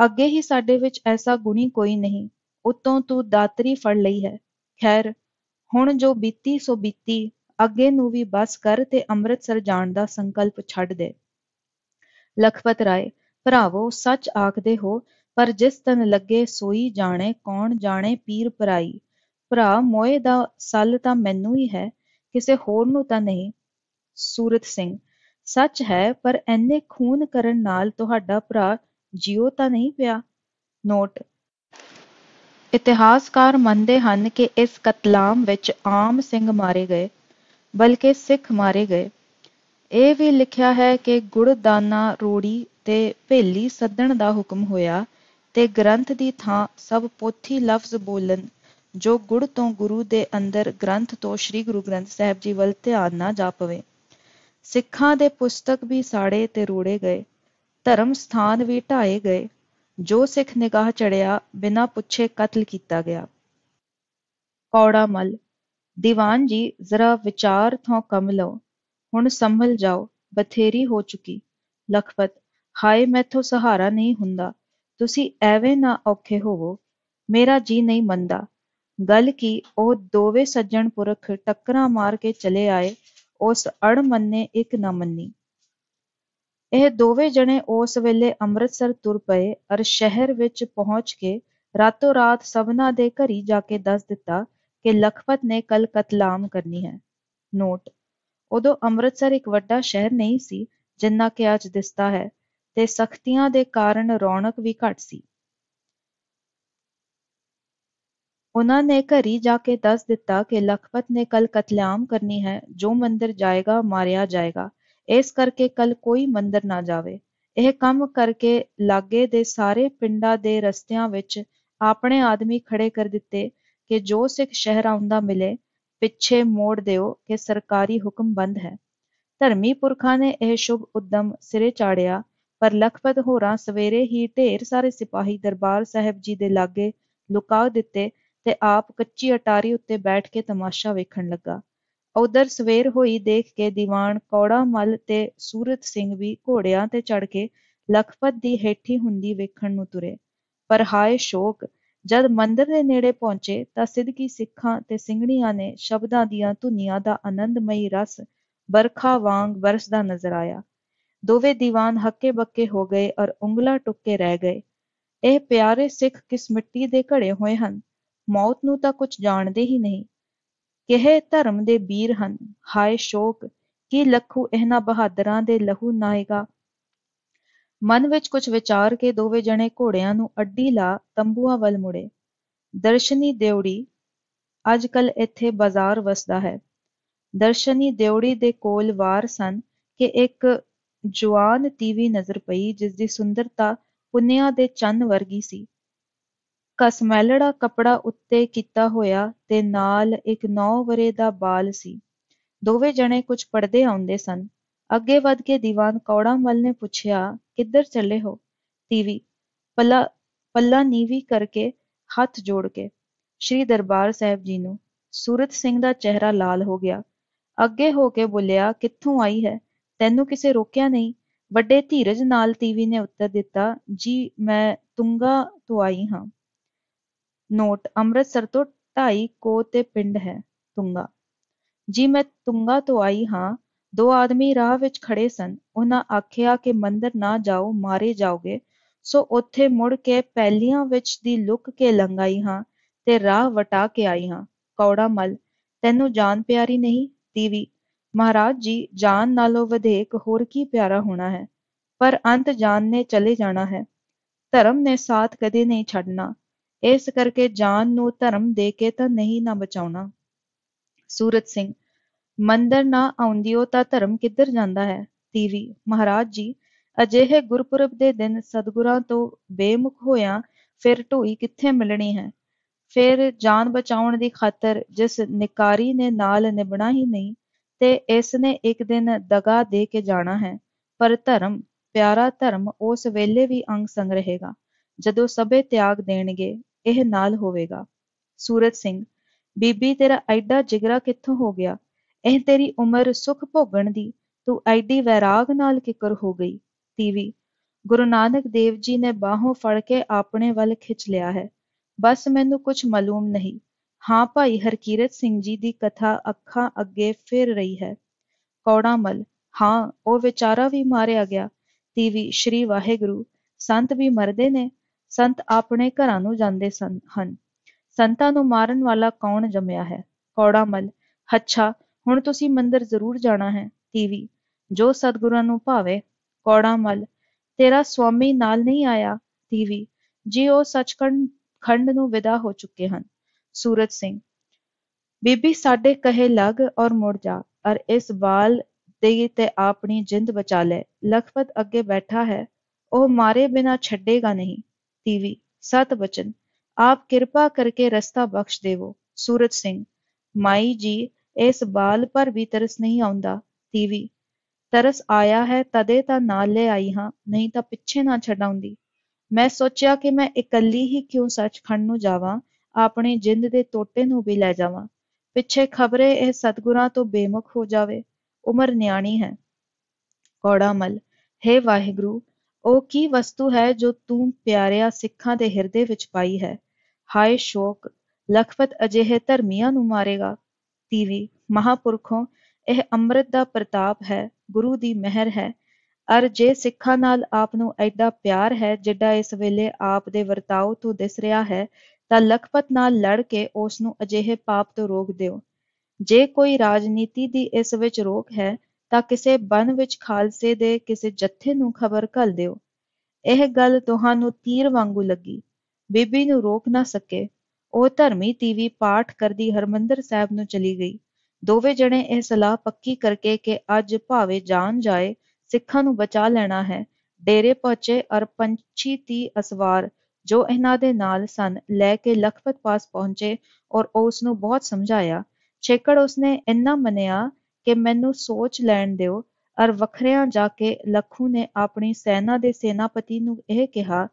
ਅੱਗੇ ਹੀ ਸਾਡੇ ਵਿੱਚ ਐਸਾ ਗੁਣੀ ਕੋਈ ਨਹੀਂ ਉਤੋਂ ਤੂੰ ਦਾਤਰੀ ਫੜ ਲਈ ਹੈ ਖੈਰ ਹੁਣ ਜੋ ਬੀਤੀ ਸੋ ਬੀਤੀ ਅੱਗੇ ਨੂੰ ਵੀ ਬਸ ਕਰ ਤੇ ਅੰਮ੍ਰਿਤਸਰ ਜਾਣ ਦਾ ਸੰਕਲਪ ਛੱਡ ਦੇ ਲਖਪਤ ਰਾਏ ਭਰਾਵੋ ਸੱਚ ਆਖਦੇ ਹੋ ਪਰ ਜਿਸ ਤਨ ਲੱਗੇ ਸੋਈ ਜਾਣੇ ਕੌਣ ਜਾਣੇ ਪੀਰ ਪਰਾਈ ਭਰਾ ਮੋਏ ਦਾ ਸੱਲ ਤਾਂ ਮੈਨੂੰ ਹੀ ਹੈ ਕਿਸੇ ਹੋਰ ਨੂੰ ਤਾਂ ਨਹੀਂ ਸੂਰਤ ਸਿੰਘ ਸੱਚ ਹੈ ਪਰ ਐਨੇ ਖੂਨ ਕਰਨ ਨਾਲ ਤੁਹਾਡਾ ਭਰਾ ਜਿਉ ਤਾਂ ਨਹੀਂ ਪਿਆ ਨੋਟ ਇਤਿਹਾਸਕਾਰ ਮੰਨਦੇ ਹਨ ਕਿ ਇਸ ਕਤਲਾਮ ਵਿੱਚ ਆਮ ਸਿੰਘ ਮਾਰੇ ਗਏ ਬਲਕਿ ਸਿੱਖ ਮਾਰੇ ਗਏ ਇਹ ਵੀ ਲਿਖਿਆ ਹੈ ਕਿ ਗੁੜਦਾਨਾ ਰੋੜੀ ਤੇ ਭੇਲੀ ਸੱਦਣ ਦਾ ਹੁਕਮ ਹੋਇਆ ਤੇ ਗ੍ਰੰਥ ਦੀ ਥਾਂ ਸਭ ਪੋਥੀ ਲਫ਼ਜ਼ ਬੋਲਣ ਜੋ ਗੁੜ ਤੋਂ ਗੁਰੂ ਦੇ ਅੰਦਰ ਗ੍ਰੰਥ ਤੋਂ ਸ੍ਰੀ ਗੁਰੂ ਗ੍ਰੰਥ ਸਾਹਿਬ ਜੀ ਵੱਲ ਧਿਆਨ ਨਾ ਜਾ ਪਵੇ ਸਿੱਖਾਂ ਦੇ ਪੁਸਤਕ ਵੀ ਸਾੜੇ ਤੇ ਰੋੜੇ ਗਏ ਧਰਮ ਸਥਾਨ ਵੀ ਢਾਏ ਗਏ ਜੋ ਸਿੱਖ ਨਿਗਾਹ ਚੜਿਆ ਬਿਨਾਂ ਪੁੱਛੇ ਕਤਲ ਕੀਤਾ ਗਿਆ ਕੌੜਾ ਮਲ ਦੀਵਾਨ ਜੀ ਜ਼ਰਾ ਵਿਚਾਰ ਥੋਂ ਕਮ ਲਓ ਹੁਣ ਸੰਭਲ ਜਾਓ ਬਥੇਰੀ ਹੋ ਚੁੱਕੀ ਲਖਪਤ ਹਾਏ ਮੈਥੋਂ ਸਹਾਰਾ ਨਹੀਂ ਹੁੰਦਾ ਤੁਸੀਂ ਐਵੇਂ ਨਾ ਔਖੇ ਹੋਵੋ ਮੇਰਾ ਜੀ ਨਹੀਂ ਮੰਦਾ ਗੱਲ ਕੀ ਉਹ ਦੋਵੇਂ ਸੱਜਣ ਪੁਰਖ ਟੱਕਰਾਂ ਮਾਰ ਕੇ ਚਲੇ ਆਏ ਉਸ ਅੜ ਮੰਨੇ ਇੱਕ ਨਾ ਮੰਨੀ ਇਹ ਦੋਵੇਂ ਜਣੇ ਉਸ ਵੇਲੇ ਅੰਮ੍ਰਿਤਸਰ ਤੁਰ ਪਏ ਅਰ ਸ਼ਹਿਰ ਵਿੱਚ ਪਹੁੰਚ ਕੇ ਰਾਤੋ ਰਾਤ ਸਭਨਾ ਦੇ ਘਰੀ ਜਾ ਕੇ ਦੱਸ ਦਿੱਤਾ ਕਿ ਲਖਪਤ ਨੇ ਕੱਲ ਕਤਲਾਮ ਕਰਨੀ ਹੈ ਨੋਟ ਉਦੋਂ ਅੰਮ੍ਰਿਤਸਰ ਇੱਕ ਵੱਡਾ ਸ਼ਹਿਰ ਨਹੀਂ ਸੀ ਜਿੰਨਾ ਕਿ ਅੱਜ ਦਿਸਦਾ ਹੈ ਤੇ ਸਖਤੀਆਂ ਦੇ ਕਾਰਨ ਰੌਣਕ ਵੀ ਘਟ ਸੀ ਉਨ੍ਹਾਂ ਨੇ ਘਰੀਂ ਜਾ ਕੇ ਦੱਸ ਦਿੱਤਾ ਕਿ ਲਖਪਤ ਨੇ ਕੱਲ ਕਤਲੇਆਮ ਕਰਨੀ ਹੈ, ਜੋ ਮੰਦਰ ਜਾਏਗਾ ਮਾਰਿਆ ਜਾਏਗਾ, ਇਸ ਕਰਕੇ ਕੱਲ ਕੋਈ ਮੰਦਰ ਨਾ ਜਾਵੇ। ਇਹ ਕੰਮ ਕਰਕੇ ਲਾਗੇ ਦੇ ਸਾਰੇ ਪਿੰਡਾਂ ਦੇ ਰਸਤਿਆਂ ਵਿੱਚ ਆਪਣੇ ਆਦਮੀ ਖੜੇ ਕਰ ਦਿੱਤੇ ਕਿ ਜੋ ਸਿੱਖ ਸ਼ਹਿਰ ਆਉਂਦਾ ਮਿਲੇ, ਪਿੱਛੇ ਮੋੜ ਦਿਓ ਕਿ ਸਰਕਾਰੀ ਹੁਕਮ ਬੰਦ ਹੈ। ਧਰਮੀ ਪੁਰਖਾਂ ਨੇ ਇਹ ਸ਼ੁਭ ਉਦਮ ਸਿਰੇ ਚਾੜਿਆ ਪਰ ਲਖਪਤ ਹੋਰਾਂ ਸਵੇਰੇ ਹੀ ਢੇਰ ਸਾਰੇ ਸਿਪਾਹੀ ਦਰਬਾਰ ਸਾਹਿਬ ਜੀ ਦੇ ਲਾਗੇ ਲੁਕਾ ਦਿੱਤੇ ਤੇ ਆਪ ਕੱਚੀ ਅਟਾਰੀ ਉੱਤੇ ਬੈਠ ਕੇ ਤਮਾਸ਼ਾ ਵੇਖਣ ਲੱਗਾ। ਉਧਰ ਸਵੇਰ ਹੋਈ ਦੇਖ ਕੇ ਦੀਵਾਨ ਕੌੜਾ ਮੱਲ ਤੇ ਸੂਰਤ ਸਿੰਘ ਵੀ ਘੋੜਿਆਂ ਤੇ ਚੜ ਕੇ ਲਖਪਤ ਦੀ ਹੇਠੀ ਹੁੰਦੀ ਵੇਖਣ ਨੂੰ ਤੁਰੇ। ਪਰ ਹਾਏ ਸ਼ੋਕ ਜਦ ਮੰਦਰ ਦੇ ਨੇੜੇ ਪਹੁੰਚੇ ਤਾਂ ਸਿੱਧਕੀ ਸਿੱਖਾਂ ਤੇ ਸਿੰਘਣੀਆਂ ਨੇ ਸ਼ਬਦਾਂ ਦੀਆਂ ਧੁਨੀਆਂ ਦਾ ਆਨੰਦਮਈ ਰਸ ਬਰਖਾ ਵਾਂਗ ਵਰਸਦਾ ਨਜ਼ਰ ਆਇਆ। ਦੋਵੇਂ ਦੀਵਾਨ ਹੱਕੇ ਬੱਕੇ ਹੋ ਗਏ ਔਰ ਉਂਗਲਾ ਟੁੱਕੇ ਰਹਿ ਗਏ। ਇਹ ਪਿਆਰੇ ਸਿੱਖ ਕਿਸ ਮਿੱਟੀ ਦੇ ਘੜੇ ਹੋਏ ਹਨ ਮੌਤ ਨੂੰ ਤਾਂ ਕੁਝ ਜਾਣਦੇ ਹੀ ਨਹੀਂ ਕਿਹੇ ਧਰਮ ਦੇ ਬੀਰ ਹਨ ਹਾਏ ਸ਼ੋਕ ਕੀ ਲੱਖੂ ਇਹਨਾਂ ਬਹਾਦਰਾਂ ਦੇ ਲਹੂ ਨਾਏਗਾ ਮਨ ਵਿੱਚ ਕੁਝ ਵਿਚਾਰ ਕੇ ਦੋਵੇਂ ਜਣੇ ਘੋੜਿਆਂ ਨੂੰ ਅੱਡੀ ਲਾ ਤੰਬੂਆਂ ਵੱਲ ਮੁੜੇ ਦਰਸ਼ਨੀ ਦੇਉੜੀ ਅੱਜ ਕੱਲ ਇੱਥੇ ਬਾਜ਼ਾਰ ਵਸਦਾ ਹੈ ਦਰਸ਼ਨੀ ਦੇਉੜੀ ਦੇ ਕੋਲ ਵਾਰ ਸਨ ਕਿ ਇੱਕ ਜਵਾਨ ਤੀਵੀ ਨਜ਼ਰ ਪਈ ਜਿਸ ਦੀ ਸੁੰਦਰਤਾ ਪੁੰਨਿਆ ਦੇ ਚੰਨ ਵਰਗੀ ਸੀ ਕਸਮੈਲੜਾ ਕੱਪੜਾ ਉੱਤੇ ਕੀਤਾ ਹੋਇਆ ਤੇ ਨਾਲ ਇੱਕ ਨੌਂ ਵਰੇ ਦਾ ਬਾਲ ਸੀ। ਦੋਵੇਂ ਜਣੇ ਕੁਝ ਪੜ੍ਹਦੇ ਆਉਂਦੇ ਸਨ। ਅੱਗੇ ਵੱਧ ਕੇ ਦੀਵਾਨ ਕੌੜਾ ਮੱਲ ਨੇ ਪੁੱਛਿਆ, ਕਿੱਧਰ ਚੱਲੇ ਹੋ? ਤੀਵੀਂ ਪੱਲਾ ਪੱਲਾ ਨੀਵੀਂ ਕਰਕੇ ਹੱਥ ਜੋੜ ਕੇ ਸ੍ਰੀ ਦਰਬਾਰ ਸਾਹਿਬ ਜੀ ਨੂੰ। ਸੂਰਤ ਸਿੰਘ ਦਾ ਚਿਹਰਾ ਲਾਲ ਹੋ ਗਿਆ। ਅੱਗੇ ਹੋ ਕੇ ਬੋਲਿਆ, ਕਿੱਥੋਂ ਆਈ ਹੈ? ਤੈਨੂੰ ਕਿਸੇ ਰੋਕਿਆ ਨਹੀਂ? ਵੱਡੇ ਧੀਰਜ ਨਾਲ ਤੀਵੀਂ ਨੇ ਉੱਤਰ ਦਿੱਤਾ, ਜੀ ਮੈਂ ਤੁੰਗਾ ਤੋਂ ਆਈ ਹਾਂ। ਨੋਟ ਅੰਮ੍ਰਿਤਸਰ ਤੋਂ ਢਾਈ ਕੋਹ ਤੇ ਪਿੰਡ ਹੈ ਤੁੰਗਾ ਜੀ ਮੈਂ ਤੁੰਗਾ ਤੋਂ ਆਈ ਹਾਂ ਦੋ ਆਦਮੀ ਰਾਹ ਵਿੱਚ ਖੜੇ ਸਨ ਉਹਨਾਂ ਆਖਿਆ ਕਿ ਮੰਦਰ ਨਾ ਜਾਓ ਮਾਰੇ ਜਾਓਗੇ ਸੋ ਉੱਥੇ ਮੁੜ ਕੇ ਪਹਿਲੀਆਂ ਵਿੱਚ ਦੀ ਲੁੱਕ ਕੇ ਲੰਗਾਈ ਹਾਂ ਤੇ ਰਾਹ ਵਟਾ ਕੇ ਆਈ ਹਾਂ ਕੌੜਾ ਮਲ ਤੈਨੂੰ ਜਾਨ ਪਿਆਰੀ ਨਹੀਂ ਦੀਵੀ ਮਹਾਰਾਜ ਜੀ ਜਾਨ ਨਾਲੋਂ ਵਧੇਕ ਹੋਰ ਕੀ ਪਿਆਰਾ ਹੋਣਾ ਹੈ ਪਰ ਅੰਤ ਜਾਨ ਨੇ ਚਲੇ ਜਾਣਾ ਹੈ ਧਰਮ ਨੇ ਸਾਥ ਕਦੇ ਨਹੀਂ ਛੱਡਣਾ ਇਸ ਕਰਕੇ ਜਾਨ ਨੂੰ ਧਰਮ ਦੇ ਕੇ ਤਾਂ ਨਹੀਂ ਨਾ ਬਚਾਉਣਾ ਸੂਰਤ ਸਿੰਘ ਮੰਦਰ ਨਾ ਆਉਂਦਿਓ ਤਾਂ ਧਰਮ ਕਿੱਧਰ ਜਾਂਦਾ ਹੈ ਤੀਵੀ ਮਹਾਰਾਜ ਜੀ ਅਜਿਹੇ ਗੁਰਪੁਰਬ ਦੇ ਦਿਨ ਸਤਗੁਰਾਂ ਤੋਂ ਬੇਮੁਖ ਹੋਇਆ ਫਿਰ ਢੋਈ ਕਿੱਥੇ ਮਿਲਣੀ ਹੈ ਫਿਰ ਜਾਨ ਬਚਾਉਣ ਦੀ ਖਾਤਰ ਜਿਸ ਨਿਕਾਰੀ ਨੇ ਨਾਲ ਨਿਭਣਾ ਹੀ ਨਹੀਂ ਤੇ ਇਸ ਨੇ ਇੱਕ ਦਿਨ ਦਗਾ ਦੇ ਕੇ ਜਾਣਾ ਹੈ ਪਰ ਧਰਮ ਪਿਆਰਾ ਧਰਮ ਉਸ ਵੇਲੇ ਵੀ ਅੰਗ ਸੰਗ ਰਹੇਗਾ ਜਦੋਂ ਸਭੇ ਤਿਆਗ ਦੇਣਗੇ ਇਹ ਨਾਲ ਹੋਵੇਗਾ। ਸੂਰਜ ਸਿੰਘ ਬੀਬੀ ਤੇਰਾ ਐਡਾ ਜਿਗਰਾ ਕਿੱਥੋਂ ਹੋ ਗਿਆ? ਇਹ ਤੇਰੀ ਉਮਰ ਸੁੱਖ ਭੋਗਣ ਦੀ, ਤੂੰ ਐਡੀ ਵੈਰਾਗ ਨਾਲ ਕਿਕਰ ਹੋ ਗਈ। ਤੀਵੀ ਗੁਰੂ ਨਾਨਕ ਦੇਵ ਜੀ ਨੇ ਬਾਹੋਂ ਫੜ ਕੇ ਆਪਣੇ ਵੱਲ ਖਿੱਚ ਲਿਆ ਹੈ। ਬਸ ਮੈਨੂੰ ਕੁਝ ਮਾਲੂਮ ਨਹੀਂ। ਹਾਂ ਭਾਈ ਹਰਕੀਰਤ ਸਿੰਘ ਜੀ ਦੀ ਕਥਾ ਅੱਖਾਂ ਅੱਗੇ ਫਿਰ ਰਹੀ ਹੈ। ਕੌੜਾ ਮਲ ਹਾਂ ਉਹ ਵਿਚਾਰਾ ਵੀ ਮਾਰਿਆ ਗਿਆ। ਤੀਵੀ ਸ਼੍ਰੀ ਵਾਹਿਗੁਰੂ ਸੰਤ ਵੀ ਮਰਦੇ ਨੇ? ਸੰਤ ਆਪਣੇ ਘਰਾਂ ਨੂੰ ਜਾਂਦੇ ਸਨ ਹਨ। ਸੰਤਾਂ ਨੂੰ ਮਾਰਨ ਵਾਲਾ ਕੌਣ ਜੰਮਿਆ ਹੈ? ਕੌੜਾ ਮੱਲ ਹੱਛਾ ਹੁਣ ਤੁਸੀਂ ਮੰਦਿਰ ਜ਼ਰੂਰ ਜਾਣਾ ਹੈ। ਤੀਵੀਂ ਜੋ ਸਤਿਗੁਰਾਂ ਨੂੰ ਭਾਵੇ। ਕੌੜਾ ਮੱਲ ਤੇਰਾ ਸੁਆਮੀ ਨਾਲ ਨਹੀਂ ਆਇਆ? ਤੀਵੀਂ ਜੀ ਉਹ ਸੱਚਖੰਡ ਖੰਡ ਨੂੰ ਵਿਦਾ ਹੋ ਚੁੱਕੇ ਹਨ। ਸੂਰਜ ਸਿੰਘ ਬੀਬੀ ਸਾਡੇ ਕਹੇ ਲੱਗ ਔਰ ਮੁੜ ਜਾ ਔਰ ਇਸ ਵਾਲ ਦੇ ਤੇ ਆਪਣੀ ਜਿੰਦ ਬਚਾ ਲੈ ਲਖਪਤ ਅੱਗੇ ਬੈਠਾ ਹੈ ਉਹ ਮਾਰੇ ਬਿਨਾ ਛੱਡੇਗਾ ਨਹੀਂ ਤੀਵੀ ਸਤ ਬਚਨ ਆਪ ਕਿਰਪਾ ਕਰਕੇ ਰਸਤਾ ਬਖਸ਼ ਦੇਵੋ ਸੂਰਤ ਸਿੰਘ ਮਾਈ ਜੀ ਇਸ ਬਾਲ ਪਰ ਵੀ ਤਰਸ ਨਹੀਂ ਆਉਂਦਾ ਤੀਵੀ ਤਰਸ ਆਇਆ ਹੈ ਤਦੇ ਤਾਂ ਨਾਲ ਲੈ ਆਈ ਹਾਂ ਨਹੀਂ ਤਾਂ ਪਿੱਛੇ ਨਾ ਛਡਾਉਂਦੀ ਮੈਂ ਸੋਚਿਆ ਕਿ ਮੈਂ ਇਕੱਲੀ ਹੀ ਕਿਉਂ ਸੱਚਖੰਡ ਨੂੰ ਜਾਵਾਂ ਆਪਣੇ ਜਿੰਦ ਦੇ ਟੋਟੇ ਨੂੰ ਵੀ ਲੈ ਜਾਵਾਂ ਪਿੱਛੇ ਖਬਰੇ ਇਹ ਸਤਗੁਰਾਂ ਤੋਂ ਬੇਮੁਖ ਹੋ ਜਾਵੇ ਉਮਰ ਨਿਆਣੀ ਹੈ ਕੋੜਾਮਲ ਹੇ ਵਾਹਿਗੁਰੂ ਉਹ ਕੀ ਵਸਤੂ ਹੈ ਜੋ ਤੂੰ ਪਿਆਰਿਆ ਸਿੱਖਾਂ ਦੇ ਹਿਰਦੇ ਵਿੱਚ ਪਾਈ ਹੈ ਹਾਏ ਸ਼ੋਕ ਲਖਪਤ ਅਜਿਹੇ ਧਰਮੀਆਂ ਨੂੰ ਮਾਰੇਗਾ ਤੀਵੀ ਮਹਾਪੁਰਖੋਂ ਇਹ ਅੰਮ੍ਰਿਤ ਦਾ ਪ੍ਰਤਾਪ ਹੈ ਗੁਰੂ ਦੀ ਮਿਹਰ ਹੈ ਅਰ ਜੇ ਸਿੱਖਾਂ ਨਾਲ ਆਪ ਨੂੰ ਐਡਾ ਪਿਆਰ ਹੈ ਜਿੱਡਾ ਇਸ ਵੇਲੇ ਆਪ ਦੇ ਵਰਤਾਓ ਤੋਂ ਦਿਸ ਰਿਹਾ ਹੈ ਤਾਂ ਲਖਪਤ ਨਾਲ ਲੜ ਕੇ ਉਸ ਨੂੰ ਅਜਿਹੇ ਪਾਪ ਤੋਂ ਰੋਕ ਦਿਓ ਜੇ ਕੋਈ ਰਾਜਨੀਤੀ ਦੀ ਇਸ ਵਿੱਚ ਰੋਕ ਹੈ ਤਾਂ ਕਿਸੇ ਬਨ ਵਿੱਚ ਖਾਲਸੇ ਦੇ ਕਿਸੇ ਜੱਥੇ ਨੂੰ ਖਬਰ ਘੱਲ ਦਿਓ ਇਹ ਗੱਲ ਤੁਹਾਨੂੰ ਤੀਰ ਵਾਂਗੂ ਲੱਗੀ ਬੀਬੀ ਨੂੰ ਰੋਕ ਨਾ ਸਕੇ ਉਹ ਧਰਮੀ ਤੀਵੀ ਪਾਠ ਕਰਦੀ ਹਰਮੰਦਰ ਸਾਹਿਬ ਨੂੰ ਚਲੀ ਗਈ ਦੋਵੇਂ ਜਣੇ ਇਹ ਸਲਾਹ ਪੱਕੀ ਕਰਕੇ ਕਿ ਅੱਜ ਭਾਵੇਂ ਜਾਨ ਜਾਏ ਸਿੱਖਾਂ ਨੂੰ ਬਚਾ ਲੈਣਾ ਹੈ ਡੇਰੇ ਪਹੁੰਚੇ ਔਰ ਪੰਛੀ ਤੀ ਅਸਵਾਰ ਜੋ ਇਹਨਾਂ ਦੇ ਨਾਲ ਸਨ ਲੈ ਕੇ ਲਖਪਤ ਪਾਸ ਪਹੁੰਚੇ ਔਰ ਉਸ ਨੂੰ ਬਹੁਤ ਸਮਝਾਇਆ ਛੇਕੜ ਉਸਨੇ ਇੰਨਾ ਮੰਨਿਆ ਕਿ ਮੈਨੂੰ ਸੋਚ ਲੈਣ ਦਿਓ। ਅਰ ਵਖਰਿਆਂ ਜਾ ਕੇ ਲਖੂ ਨੇ ਆਪਣੀ ਸੈਨਾ ਦੇ ਸੈਨਾਪਤੀ ਨੂੰ ਇਹ ਕਿਹਾ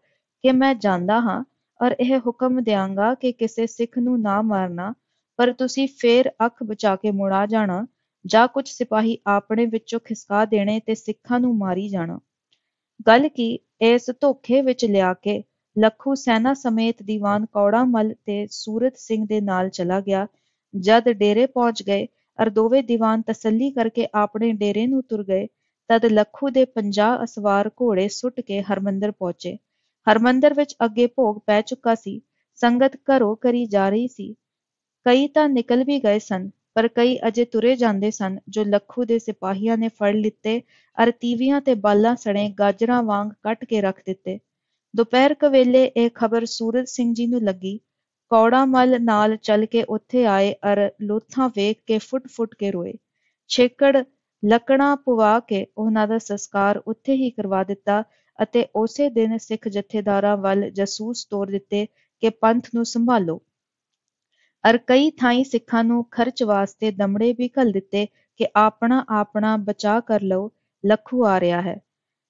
ਕਿ ਮੈਂ ਜਾਂਦਾ ਹਾਂ ਔਰ ਇਹ ਹੁਕਮ ਦਿਆਂਗਾ ਕਿ ਕਿਸੇ ਸਿੱਖ ਨੂੰ ਨਾ ਮਾਰਨਾ ਪਰ ਤੁਸੀਂ ਫੇਰ ਅੱਖ ਬਚਾ ਕੇ ਮੁੜ ਆ ਜਾਣਾ ਜਾਂ ਕੁਝ ਸਿਪਾਹੀ ਆਪਣੇ ਵਿੱਚੋਂ ਖਿਸਕਾ ਦੇਣੇ ਤੇ ਸਿੱਖਾਂ ਨੂੰ ਮਾਰੀ ਜਾਣਾ। ਗੱਲ ਕੀ ਇਸ ਧੋਖੇ ਵਿੱਚ ਲਿਆ ਕੇ ਲਖੂ ਸੈਨਾ ਸਮੇਤ ਦੀਵਾਨ ਕੌੜਾ ਮਲ ਤੇ ਸੂਰਤ ਸਿੰਘ ਦੇ ਨਾਲ ਚਲਾ ਗਿਆ। ਜਦ ਡੇਰੇ ਪਹੁੰਚ ਗਏ ਅਰ ਦੋਵੇਂ ਦੀਵਾਨ ਤਸੱਲੀ ਕਰਕੇ ਆਪਣੇ ਡੇਰੇ ਨੂੰ ਤੁਰ ਗਏ ਤਦ ਲੱਖੂ ਦੇ 50 ਅਸਵਾਰ ਘੋੜੇ ਸੁੱਟ ਕੇ ਹਰਮੰਦਰ ਪਹੁੰਚੇ ਹਰਮੰਦਰ ਵਿੱਚ ਅੱਗੇ ਭੋਗ ਪੈ ਚੁੱਕਾ ਸੀ ਸੰਗਤ ਘਰੋ ਕਰੀ ਜਾ ਰਹੀ ਸੀ ਕਈ ਤਾਂ ਨਿਕਲ ਵੀ ਗਏ ਸਨ ਪਰ ਕਈ ਅਜੇ ਤੁਰੇ ਜਾਂਦੇ ਸਨ ਜੋ ਲੱਖੂ ਦੇ ਸਿਪਾਹੀਆਂ ਨੇ ਫੜ ਲਿੱਤੇ ਅਰ ਤੀਵੀਆਂ ਤੇ ਬਾਲਾਂ ਸਣੇ ਗਾਜਰਾਂ ਵਾਂਗ ਕੱਟ ਕੇ ਰੱਖ ਦਿੱਤੇ ਦੁਪਹਿਰ ਕਵੇਲੇ ਇਹ ਖਬਰ ਸੂਰਜ ਸਿੰਘ ਜੀ ਨੂੰ ਲੱਗੀ ਕੌੜਾ ਮੱਲ ਨਾਲ ਚੱਲ ਕੇ ਉੱਥੇ ਆਏ ਅਰ ਲੋਥਾਂ ਵੇਖ ਕੇ ਫੁੱਟ ਫੁੱਟ ਕੇ ਰੋਏ ਛੇਕੜ ਲੱਕੜਾਂ ਪਵਾ ਕੇ ਉਹਨਾਂ ਦਾ ਸੰਸਕਾਰ ਉੱਥੇ ਹੀ ਕਰਵਾ ਦਿੱਤਾ ਅਤੇ ਉਸੇ ਦਿਨ ਸਿੱਖ ਜਥੇਦਾਰਾਂ ਵੱਲ ਜਸੂਸ ਤੋਰ ਦਿੱਤੇ ਕਿ ਪੰਥ ਨੂੰ ਸੰਭਾਲੋ ਅਰ ਕਈ ਥਾਈਂ ਸਿੱਖਾਂ ਨੂੰ ਖਰਚ ਵਾਸਤੇ ਦਮੜੇ ਵੀ ਘਲ ਦਿੱਤੇ ਕਿ ਆਪਣਾ ਆਪਣਾ ਬਚਾ ਕਰ ਲਓ ਲੱਖੂ ਆ ਰਿਹਾ ਹੈ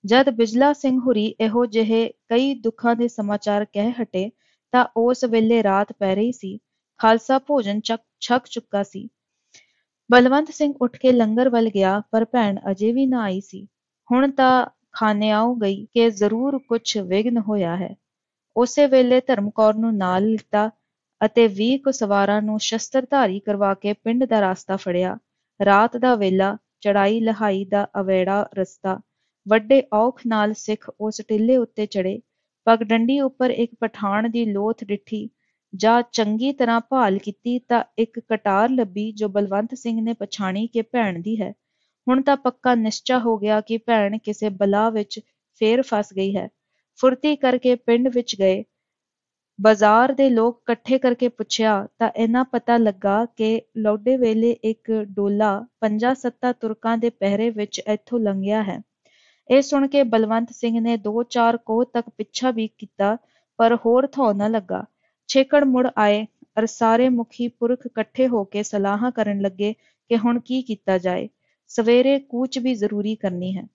ਜਦ ਬਿਜਲਾ ਸਿੰਘ ਹੁਰੀ ਇਹੋ ਜਿਹੇ ਕਈ ਦੁੱਖਾਂ ਦੇ ਸਮਾਚਾਰ ਕਹਿ ਹਟੇ ਤਾਂ ਉਸ ਵੇਲੇ ਰਾਤ ਪੈ ਰਹੀ ਸੀ। ਖਾਲਸਾ ਭੋਜਨ ਚੱਕ ਛਕ ਚੁੱਕਾ ਸੀ। ਬਲਵੰਤ ਸਿੰਘ ਉੱਠ ਕੇ ਲੰਗਰ ਵੱਲ ਗਿਆ ਪਰ ਭੈਣ ਅਜੇ ਵੀ ਨਾ ਆਈ ਸੀ। ਹੁਣ ਤਾਂ ਆਉ ਗਈ ਕਿ ਜ਼ਰੂਰ ਕੁਝ ਵਿਗਨ ਹੋਇਆ ਹੈ। ਉਸੇ ਵੇਲੇ ਧਰਮਕੌਰ ਨੂੰ ਨਾਲ ਲਿੱਤਾ ਅਤੇ 20 ਕੁ ਸਵਾਰਾਂ ਨੂੰ ਸ਼ਸਤਰਧਾਰੀ ਕਰਵਾ ਕੇ ਪਿੰਡ ਦਾ ਰਸਤਾ ਫੜਿਆ। ਰਾਤ ਦਾ ਵੇਲਾ ਚੜਾਈ ਲਹਾਈ ਦਾ ਅਵੇੜਾ ਰਸਤਾ ਵੱਡੇ ਔਖ ਨਾਲ ਸਿੱਖ ਉਸ ਟਿੱਲੇ ਉੱਤੇ ਚੜੇ ਪਗਡੰਡੀ ਉੱਪਰ ਇੱਕ ਪਠਾਣ ਦੀ ਲੋਥ ਡਿੱਠੀ ਜਾਂ ਚੰਗੀ ਤਰ੍ਹਾਂ ਭਾਲ ਕੀਤੀ ਤਾਂ ਇੱਕ ਕਟਾਰ ਲੱਭੀ ਜੋ ਬਲਵੰਤ ਸਿੰਘ ਨੇ ਪਛਾਣੀ ਕਿ ਭੈਣ ਦੀ ਹੈ ਹੁਣ ਤਾਂ ਪੱਕਾ ਨਿਸ਼ਚਾ ਹੋ ਗਿਆ ਕਿ ਭੈਣ ਕਿਸੇ ਬਲਾ ਵਿੱਚ ਫੇਰ ਫਸ ਗਈ ਹੈ ਫੁਰਤੀ ਕਰਕੇ ਪਿੰਡ ਵਿੱਚ ਗਏ ਬਾਜ਼ਾਰ ਦੇ ਲੋਕ ਇਕੱਠੇ ਕਰਕੇ ਪੁੱਛਿਆ ਤਾਂ ਇਹਨਾਂ ਪਤਾ ਲੱਗਾ ਕਿ ਲੋਡੇ ਵੇਲੇ ਇੱਕ ਡੋਲਾ ਪੰਜਾ ਸੱਤਾ ਤੁਰਕਾਂ ਦੇ ਪਹਿਰੇ ਵਿੱਚ ਇੱਥੋਂ ਲੰਘਿਆ ਹੈ ਇਹ ਸੁਣ ਕੇ ਬਲਵੰਤ ਸਿੰਘ ਨੇ ਦੋ-ਚਾਰ ਕੋਹ ਤੱਕ ਪਿੱਛਾ ਵੀ ਕੀਤਾ ਪਰ ਹੋਰ ਥੋ ਨਾ ਲੱਗਾ। ਛੇਕੜ ਮੁੜ ਆਏ ਅਰ ਸਾਰੇ ਮੁਖੀ ਪੁਰਖ ਇਕੱਠੇ ਹੋ ਕੇ ਸਲਾਹਾਂ ਕਰਨ ਲੱਗੇ ਕਿ ਹੁਣ ਕੀ ਕੀਤਾ ਜਾਏ। ਸਵੇਰੇ ਕੂਚ ਵੀ ਜ਼ਰੂਰੀ ਕਰਨੀ ਹੈ।